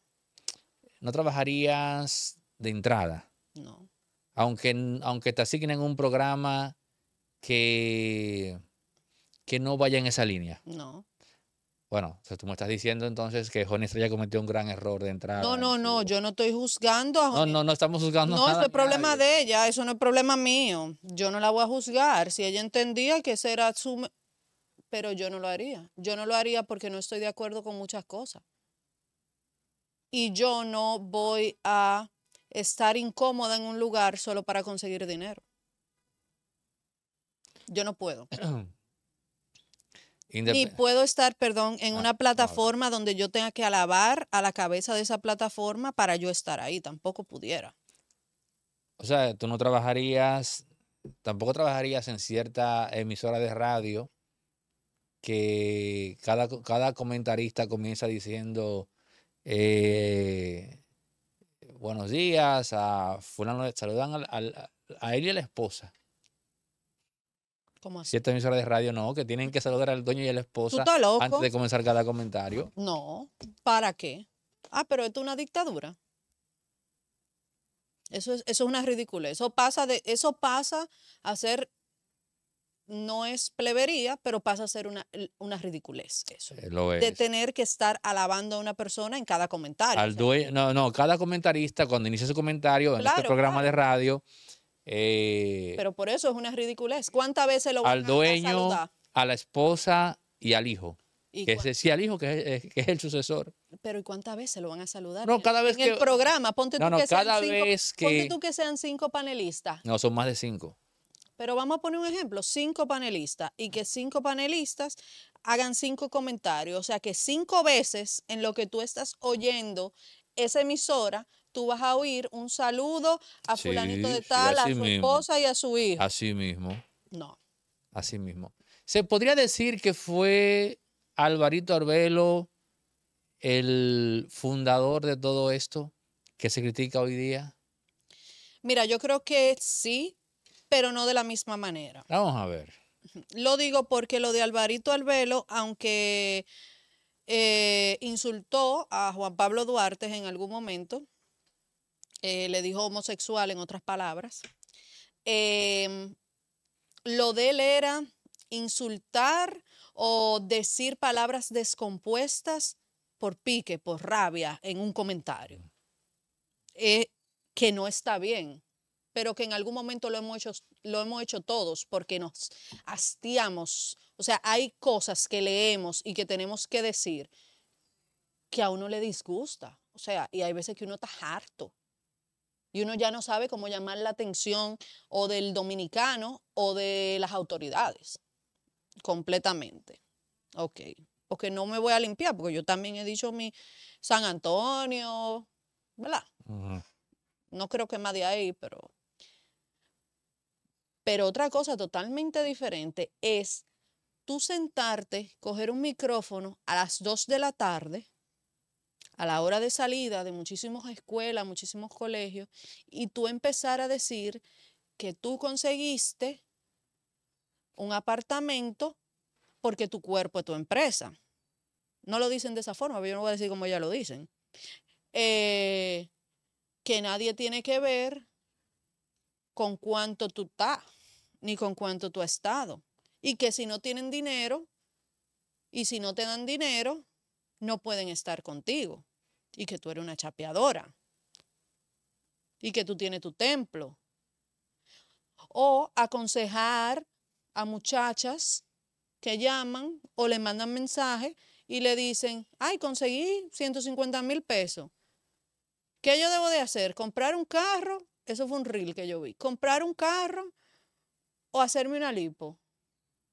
No trabajarías de entrada. No. Aunque, aunque te asignen un programa que, que no vaya en esa línea. No. Bueno, tú me estás diciendo entonces que Johnny Estrella cometió un gran error de entrar. No, no, no, yo no estoy juzgando a Johnny. No, no, no estamos juzgando No, eso es problema de ella, eso no es problema mío. Yo no la voy a juzgar. Si ella entendía que ese era su... Pero yo no lo haría. Yo no lo haría porque no estoy de acuerdo con muchas cosas. Y yo no voy a estar incómoda en un lugar solo para conseguir dinero. Yo no puedo. Ni puedo estar, perdón, en ah, una plataforma donde yo tenga que alabar a la cabeza de esa plataforma para yo estar ahí. Tampoco pudiera. O sea, tú no trabajarías, tampoco trabajarías en cierta emisora de radio que cada, comentarista comienza diciendo eh, buenos días a saludan a él y a la esposa. Si esta emisora de radio no, que tienen que saludar al dueño y a la esposa antes de comenzar cada comentario. No, ¿para qué? Ah, pero esto es una dictadura. Eso es, una ridiculez. Eso pasa, de, eso pasa a ser, no es plebería, pero pasa a ser una, ridiculez. Eso. Eh, es. De tener que estar alabando a una persona en cada comentario. Al no, no, cada comentarista cuando inicia su comentario en este programa de radio eh, Pero por eso es una ridiculez. ¿Cuántas veces lo van Al dueño, a, la esposa y al hijo. que sí, al hijo, que es, el sucesor. Pero ¿y cuántas veces lo van a saludar? No, cada vez en el programa, ponte, vez ponte tú que sean cinco panelistas. No, son más de cinco. Pero vamos a poner un ejemplo, cinco panelistas, y que cinco panelistas hagan cinco comentarios. O sea, que cinco veces en lo que tú estás oyendo esa emisora tú vas a oír un saludo a fulanito de tal, a su esposa y a su hija. Así mismo. No. Así mismo. Se podría decir que fue Alvarito Arbelo el fundador de todo esto que se critica hoy día. Mira, yo creo que sí, pero no de la misma manera. Vamos a ver. Lo digo porque lo de Alvarito Arbelo, aunque eh, insultó a Juan Pablo Duarte en algún momento, eh, le dijo homosexual en otras palabras. Em, lo de él era insultar o decir palabras descompuestas por pique, por rabia en un comentario. Mm. Eh, que no está bien, pero que en algún momento lo hemos, hecho, lo hemos hecho todos porque nos hastiamos. O sea, hay cosas que leemos y que tenemos que decir que a uno le disgusta. O sea, y hay veces que uno está harto y uno ya no sabe cómo llamar la atención o del dominicano o de las autoridades. Completamente. Ok. Porque no me voy a limpiar, porque yo también he dicho mi San Antonio, ¿verdad? No creo que más de ahí, pero. Pero otra cosa totalmente diferente es tú sentarte, coger un micrófono a las 2 de la tarde a la hora de salida de muchísimas escuelas, muchísimos colegios, y tú empezar a decir que tú conseguiste un apartamento porque tu cuerpo es tu empresa. No lo dicen de esa forma, pero yo no voy a decir como ya lo dicen. Eh, que nadie tiene que ver con cuánto tú estás, ni con cuánto tú has estado. Y que si no tienen dinero, y si no te dan dinero, no pueden estar contigo y que tú eres una chapeadora y que tú tienes tu templo. O aconsejar a muchachas que llaman o le mandan mensaje y le dicen, ay, conseguí 150 mil pesos. ¿Qué yo debo de hacer? ¿Comprar un carro? Eso fue un reel que yo vi. ¿Comprar un carro o hacerme una lipo?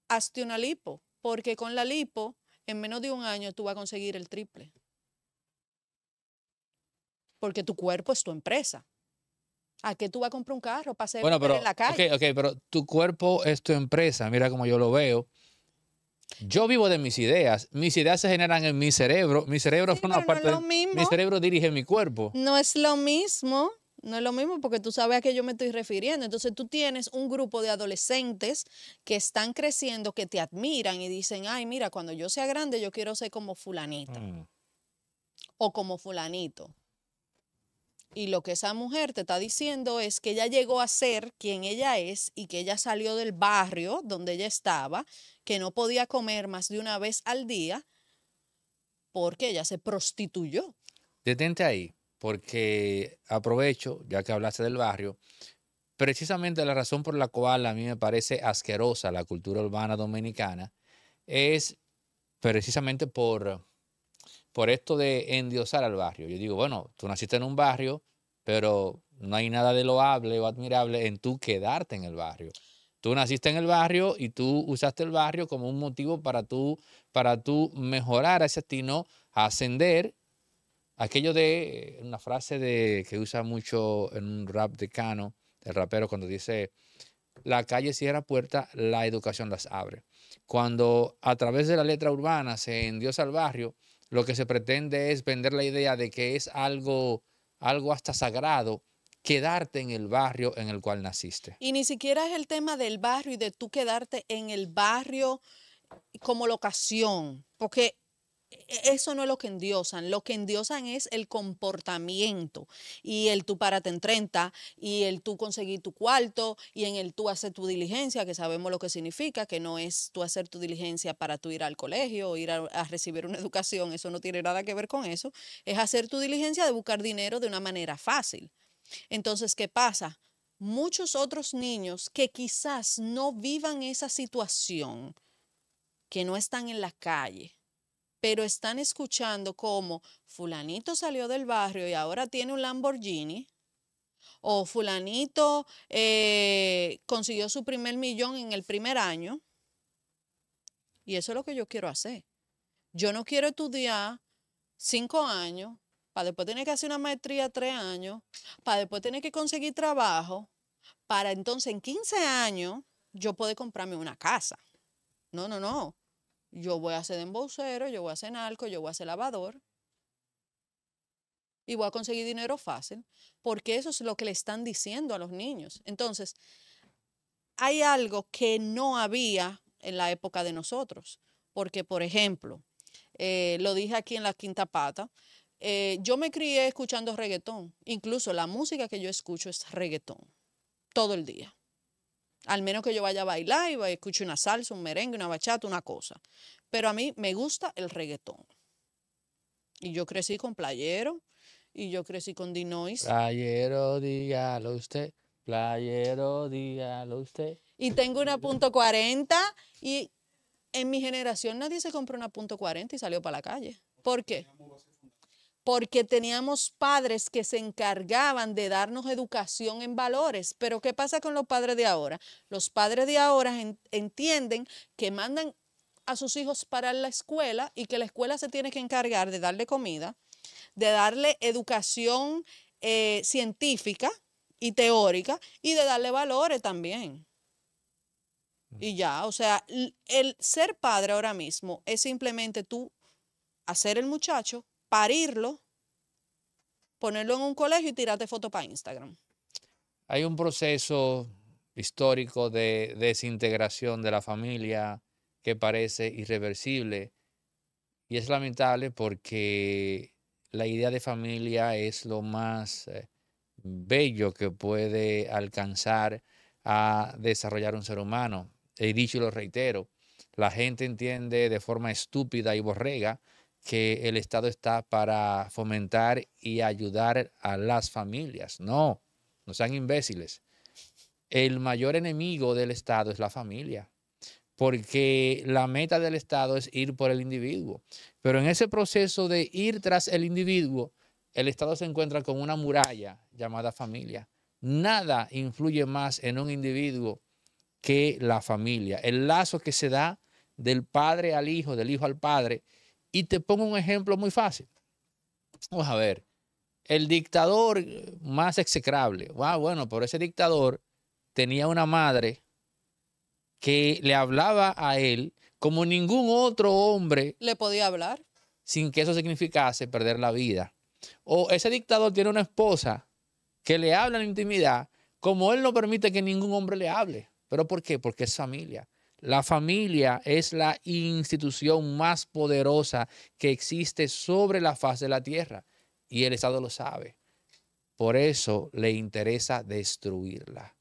Hazte una lipo, porque con la lipo en menos de un año tú vas a conseguir el triple. Porque tu cuerpo es tu empresa. ¿A qué tú vas a comprar un carro para hacer en la calle? Ok, ok, pero tu cuerpo es tu empresa. Mira cómo yo lo veo. Yo vivo de mis ideas. Mis ideas se generan en mi cerebro. Mi cerebro forma parte. No Mi cerebro dirige mi cuerpo. No es lo mismo. No es lo mismo porque tú sabes a qué yo me estoy refiriendo. Entonces tú tienes un grupo de adolescentes que están creciendo, que te admiran y dicen, ay, mira, cuando yo sea grande yo quiero ser como fulanita mm. o como fulanito. Y lo que esa mujer te está diciendo es que ella llegó a ser quien ella es y que ella salió del barrio donde ella estaba, que no podía comer más de una vez al día porque ella se prostituyó. Detente ahí porque aprovecho, ya que hablaste del barrio, precisamente la razón por la cual a mí me parece asquerosa la cultura urbana dominicana es precisamente por, por esto de endiosar al barrio. Yo digo, bueno, tú naciste en un barrio, pero no hay nada de loable o admirable en tú quedarte en el barrio. Tú naciste en el barrio y tú usaste el barrio como un motivo para tú, para tú mejorar ese destino, ascender Aquello de una frase de, que usa mucho en un rap de Cano, el rapero, cuando dice, la calle cierra puertas, la educación las abre. Cuando a través de la letra urbana se endiosa al barrio, lo que se pretende es vender la idea de que es algo, algo hasta sagrado quedarte en el barrio en el cual naciste. Y ni siquiera es el tema del barrio y de tú quedarte en el barrio como locación, porque e-, eso no es lo que endiosan, lo que endiosan es el comportamiento y el tú para en 30 y el tú conseguir tu cuarto y en el tú hacer tu diligencia, que sabemos lo que significa, que no es tú hacer tu diligencia para tú ir al colegio o ir a, a recibir una educación, eso no tiene nada que ver con eso, es hacer tu diligencia de buscar dinero de una manera fácil. Entonces, ¿qué pasa? Muchos otros niños que quizás no vivan esa situación, que no están en la calle, pero están escuchando cómo fulanito salió del barrio y ahora tiene un Lamborghini, o fulanito eh, consiguió su primer millón en el primer año. Y eso es lo que yo quiero hacer. Yo no quiero estudiar cinco años para después tener que hacer una maestría tres años, para después tener que conseguir trabajo, para entonces en 15 años yo poder comprarme una casa. No, no, no. Yo voy a hacer embaucero, yo voy a hacer narco, yo voy a hacer lavador. Y voy a conseguir dinero fácil, porque eso es lo que le están diciendo a los niños. Entonces, hay algo que no había en la época de nosotros, porque, por ejemplo, eh, lo dije aquí en la quinta pata, eh, yo me crié escuchando reggaetón, incluso la música que yo escucho es reggaetón, todo el día. Al menos que yo vaya a bailar y escuche una salsa, un merengue, una bachata, una cosa. Pero a mí me gusta el reggaetón. Y yo crecí con Playero y yo crecí con Dinois. Playero, dígalo usted. Playero, dígalo usted. Y tengo una punto .40 y en mi generación nadie se compró una punto .40 y salió para la calle. ¿Por qué? porque teníamos padres que se encargaban de darnos educación en valores. Pero ¿qué pasa con los padres de ahora? Los padres de ahora entienden que mandan a sus hijos para la escuela y que la escuela se tiene que encargar de darle comida, de darle educación eh, científica y teórica y de darle valores también. Mm. Y ya, o sea, el ser padre ahora mismo es simplemente tú hacer el muchacho parirlo, ponerlo en un colegio y tirarte foto para Instagram. Hay un proceso histórico de desintegración de la familia que parece irreversible y es lamentable porque la idea de familia es lo más eh, bello que puede alcanzar a desarrollar un ser humano. He dicho y lo reitero, la gente entiende de forma estúpida y borrega que el Estado está para fomentar y ayudar a las familias. No, no sean imbéciles. El mayor enemigo del Estado es la familia, porque la meta del Estado es ir por el individuo. Pero en ese proceso de ir tras el individuo, el Estado se encuentra con una muralla llamada familia. Nada influye más en un individuo que la familia. El lazo que se da del padre al hijo, del hijo al padre, y te pongo un ejemplo muy fácil. Vamos a ver, el dictador más execrable. Ah, bueno, pero ese dictador tenía una madre que le hablaba a él como ningún otro hombre. Le podía hablar. Sin que eso significase perder la vida. O ese dictador tiene una esposa que le habla en intimidad como él no permite que ningún hombre le hable. ¿Pero por qué? Porque es familia. La familia es la institución más poderosa que existe sobre la faz de la tierra y el Estado lo sabe. Por eso le interesa destruirla.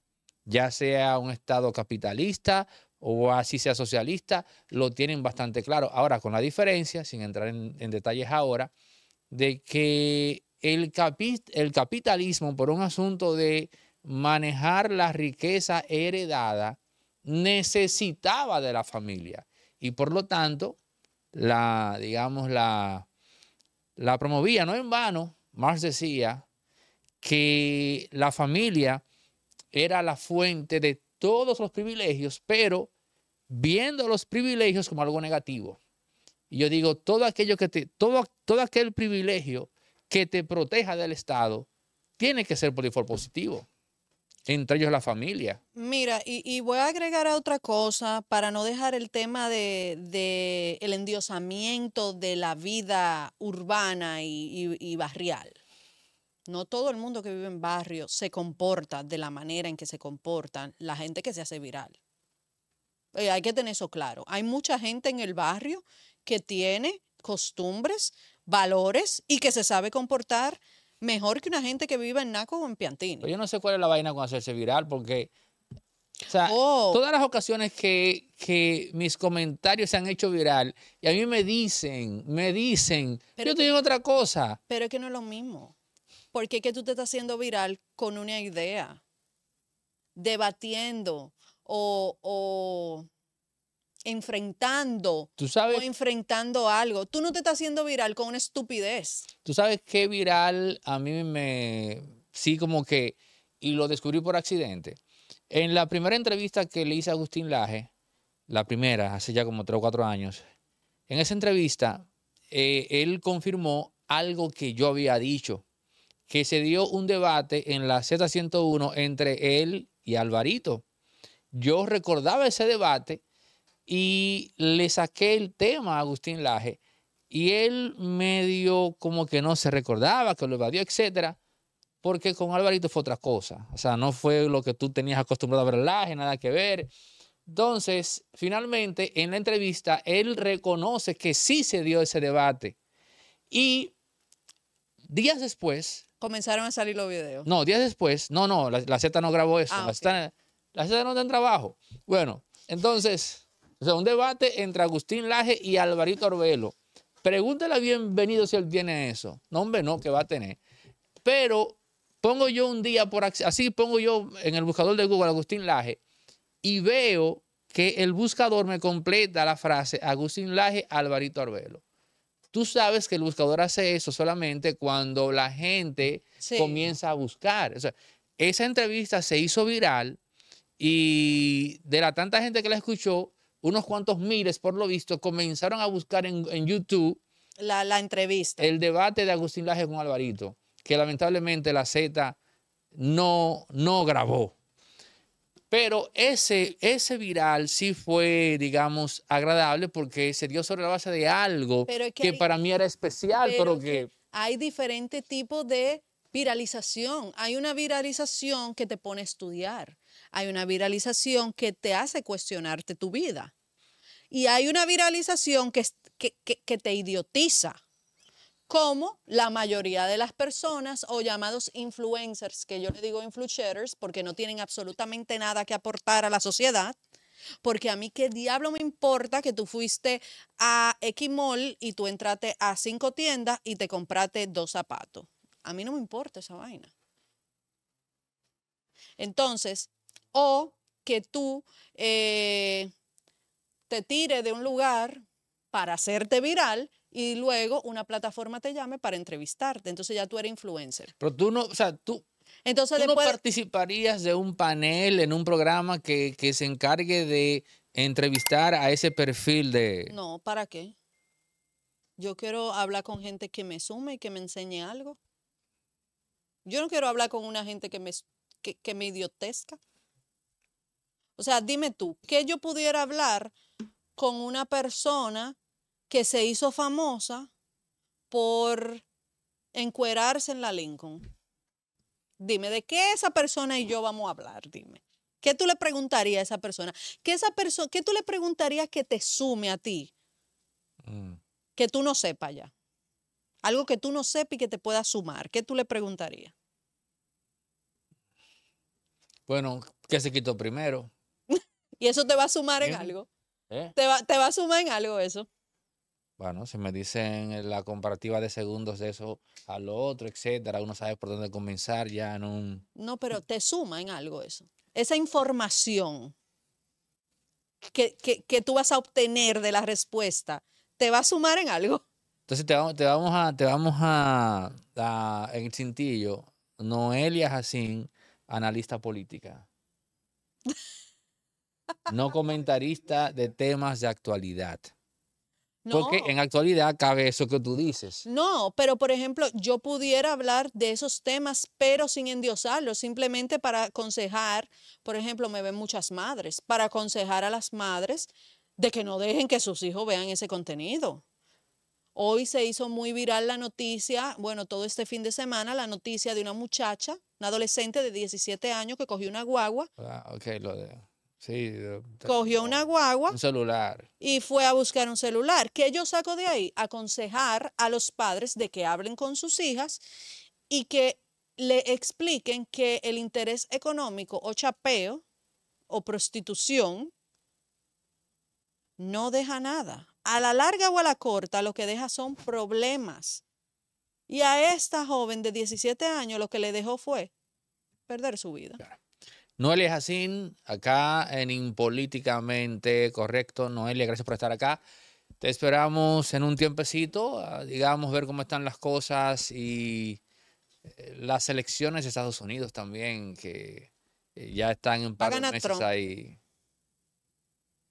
Ya sea un Estado capitalista o así sea socialista, lo tienen bastante claro. Ahora, con la diferencia, sin entrar en, detalles ahora, de que el, el capitalismo, por un asunto de manejar la riqueza heredada, necesitaba de la familia y por lo tanto la, digamos, la, la promovía. No en vano, Marx decía que la familia era la fuente de todos los privilegios, pero viendo los privilegios como algo negativo. Y yo digo, todo aquello que te, todo, todo aquel privilegio que te proteja del Estado tiene que ser por default positivo entre ellos la familia. Mira, y, voy a agregar a otra cosa para no dejar el tema de, el endiosamiento de la vida urbana y, barrial. No todo el mundo que vive en barrio se comporta de la manera en que se comportan la gente que se hace viral. Eh, hay que tener eso claro. Hay mucha gente en el barrio que tiene costumbres, valores y que se sabe comportar mejor que una gente que vive en Naco o en Piantini. yo no sé cuál es la vaina con hacerse viral, porque. Oh. todas las ocasiones que, mis comentarios se han hecho viral y a mí me dicen, me dicen, pero yo te digo otra cosa. Pero es que no es lo mismo. Porque es que tú te estás haciendo viral con una idea, debatiendo o enfrentando o enfrentando algo. Tú no te estás haciendo viral con una estupidez. Tú sabes qué viral a mí me... Sí, como que... Y lo descubrí por accidente. En la primera entrevista que le hice a Agustín Laje, la primera, hace ya como tres o cuatro años, en esa entrevista, eh, él confirmó algo que yo había dicho, que se dio un debate en la Z101 entre él y Alvarito. Yo recordaba ese debate y le saqué el tema a Agustín Laje y él medio como que no se recordaba, que lo evadió, etcétera, porque con Alvarito fue otra cosa, o sea, no fue lo que tú tenías acostumbrado a ver Laje, nada que ver. Entonces, finalmente, en la entrevista, él reconoce que sí se dio ese debate. Y días después... Comenzaron a salir los videos. No, días después. No, no, la, Z no grabó esto ah, la, Z, no está en trabajo. Bueno, entonces... O sea, un debate entre Agustín Laje y Alvarito Arbelo. Pregúntale a bienvenido si él tiene eso. No, hombre, no, que va a tener. Pero pongo yo un día por así pongo yo en el buscador de Google Agustín Laje y veo que el buscador me completa la frase Agustín Laje, Alvarito Arbelo. Tú sabes que el buscador hace eso solamente cuando la gente comienza a buscar. O sea, esa entrevista se hizo viral y de la tanta gente que la escuchó, unos cuantos miles, por lo visto, comenzaron a buscar en, en YouTube la, la, entrevista. El debate de Agustín Laje con Alvarito, que lamentablemente la Z no, no grabó. Pero ese, ese viral sí fue, digamos, agradable porque se dio sobre la base de algo que, para mí era especial, pero, que... Hay diferentes tipos de viralización. Hay una viralización que te pone a estudiar hay una viralización que te hace cuestionarte tu vida. Y hay una viralización que, te idiotiza, como la mayoría de las personas o llamados influencers, que yo le digo influencers porque no tienen absolutamente nada que aportar a la sociedad, porque a mí qué diablo me importa que tú fuiste a mall y tú entraste a cinco tiendas y te compraste dos zapatos. A mí no me importa esa vaina. Entonces, o que tú eh, te tires de un lugar para hacerte viral y luego una plataforma te llame para entrevistarte. Entonces ya tú eres influencer. Pero tú no, o sea, tú, entonces, participarías de un panel en un programa que, se encargue de entrevistar a ese perfil de... No, ¿para qué? Yo quiero hablar con gente que me sume y que me enseñe algo. Yo no quiero hablar con una gente que me, que, que me idiotezca. O sea, dime tú, ¿qué yo pudiera hablar con una persona que se hizo famosa por encuerarse en la Lincoln? Dime, ¿de qué esa persona y yo vamos a hablar? Dime. ¿Qué tú le preguntarías a esa persona? ¿Qué, esa persona, ¿qué tú le preguntarías que te sume a ti? Mm. Que tú no sepas ya. Algo que tú no sepas y que te pueda sumar. ¿Qué tú le preguntarías? Bueno, ¿qué se quitó primero? Y eso te va a sumar en algo. ¿Eh? ¿Te, va, a sumar en algo eso. Bueno, si me dicen la comparativa de segundos de eso a lo otro, etcétera, uno sabe por dónde comenzar ya en un. No, pero te suma en algo eso. Esa información que, tú vas a obtener de la respuesta, te va a sumar en algo. Entonces te vamos, a, te vamos a, en el cintillo, Noelia Jacín, analista política. no comentarista de temas de actualidad. Porque en actualidad cabe eso que tú dices. No, pero por ejemplo, yo pudiera hablar de esos temas, pero sin endiosarlos, simplemente para aconsejar, por ejemplo, me ven muchas madres, para aconsejar a las madres de que no dejen que sus hijos vean ese contenido. Hoy se hizo muy viral la noticia, bueno, todo este fin de semana, la noticia de una muchacha, una adolescente de 17 años que cogió una guagua. Ah, lo Sí, cogió una guagua. celular. Y fue a buscar un celular. ¿Qué yo saco de ahí? Aconsejar a los padres de que hablen con sus hijas y que le expliquen que el interés económico o chapeo o prostitución no deja nada. A la larga o a la corta lo que deja son problemas. Y a esta joven de 17 años lo que le dejó fue perder su vida. Noelia Jacín, acá en Impolíticamente Correcto. Noelia, gracias por estar acá. Te esperamos en un tiempecito, ah, digamos, ver cómo están las cosas y eh, las elecciones de Estados Unidos también, que eh, ya están en par de meses Trump. ahí.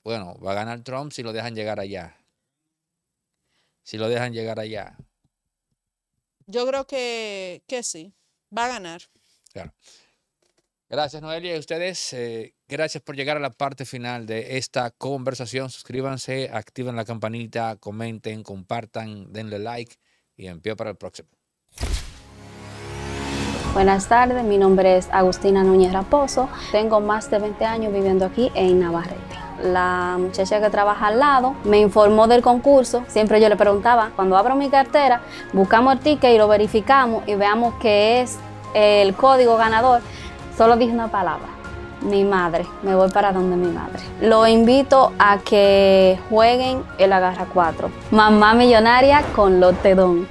Bueno, va a ganar Trump si lo dejan llegar allá. Si lo dejan llegar allá. Yo creo que, que sí, va a ganar. Claro. Gracias, Noelia. Y ustedes, eh, gracias por llegar a la parte final de esta conversación. Suscríbanse, activen la campanita, comenten, compartan, denle like y en para el próximo. Buenas tardes, mi nombre es Agustina Núñez Raposo. Tengo más de 20 años viviendo aquí en Navarrete. La muchacha que trabaja al lado me informó del concurso. Siempre yo le preguntaba, cuando abro mi cartera, buscamos el ticket y lo verificamos y veamos qué es el código ganador. Solo dije una palabra, mi madre, me voy para donde mi madre. Lo invito a que jueguen el Agarra 4, Mamá Millonaria con Lotedón.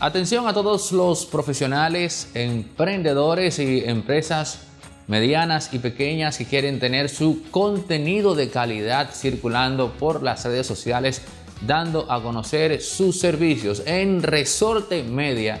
Atención a todos los profesionales, emprendedores y empresas medianas y pequeñas que quieren tener su contenido de calidad circulando por las redes sociales, dando a conocer sus servicios en Resorte Media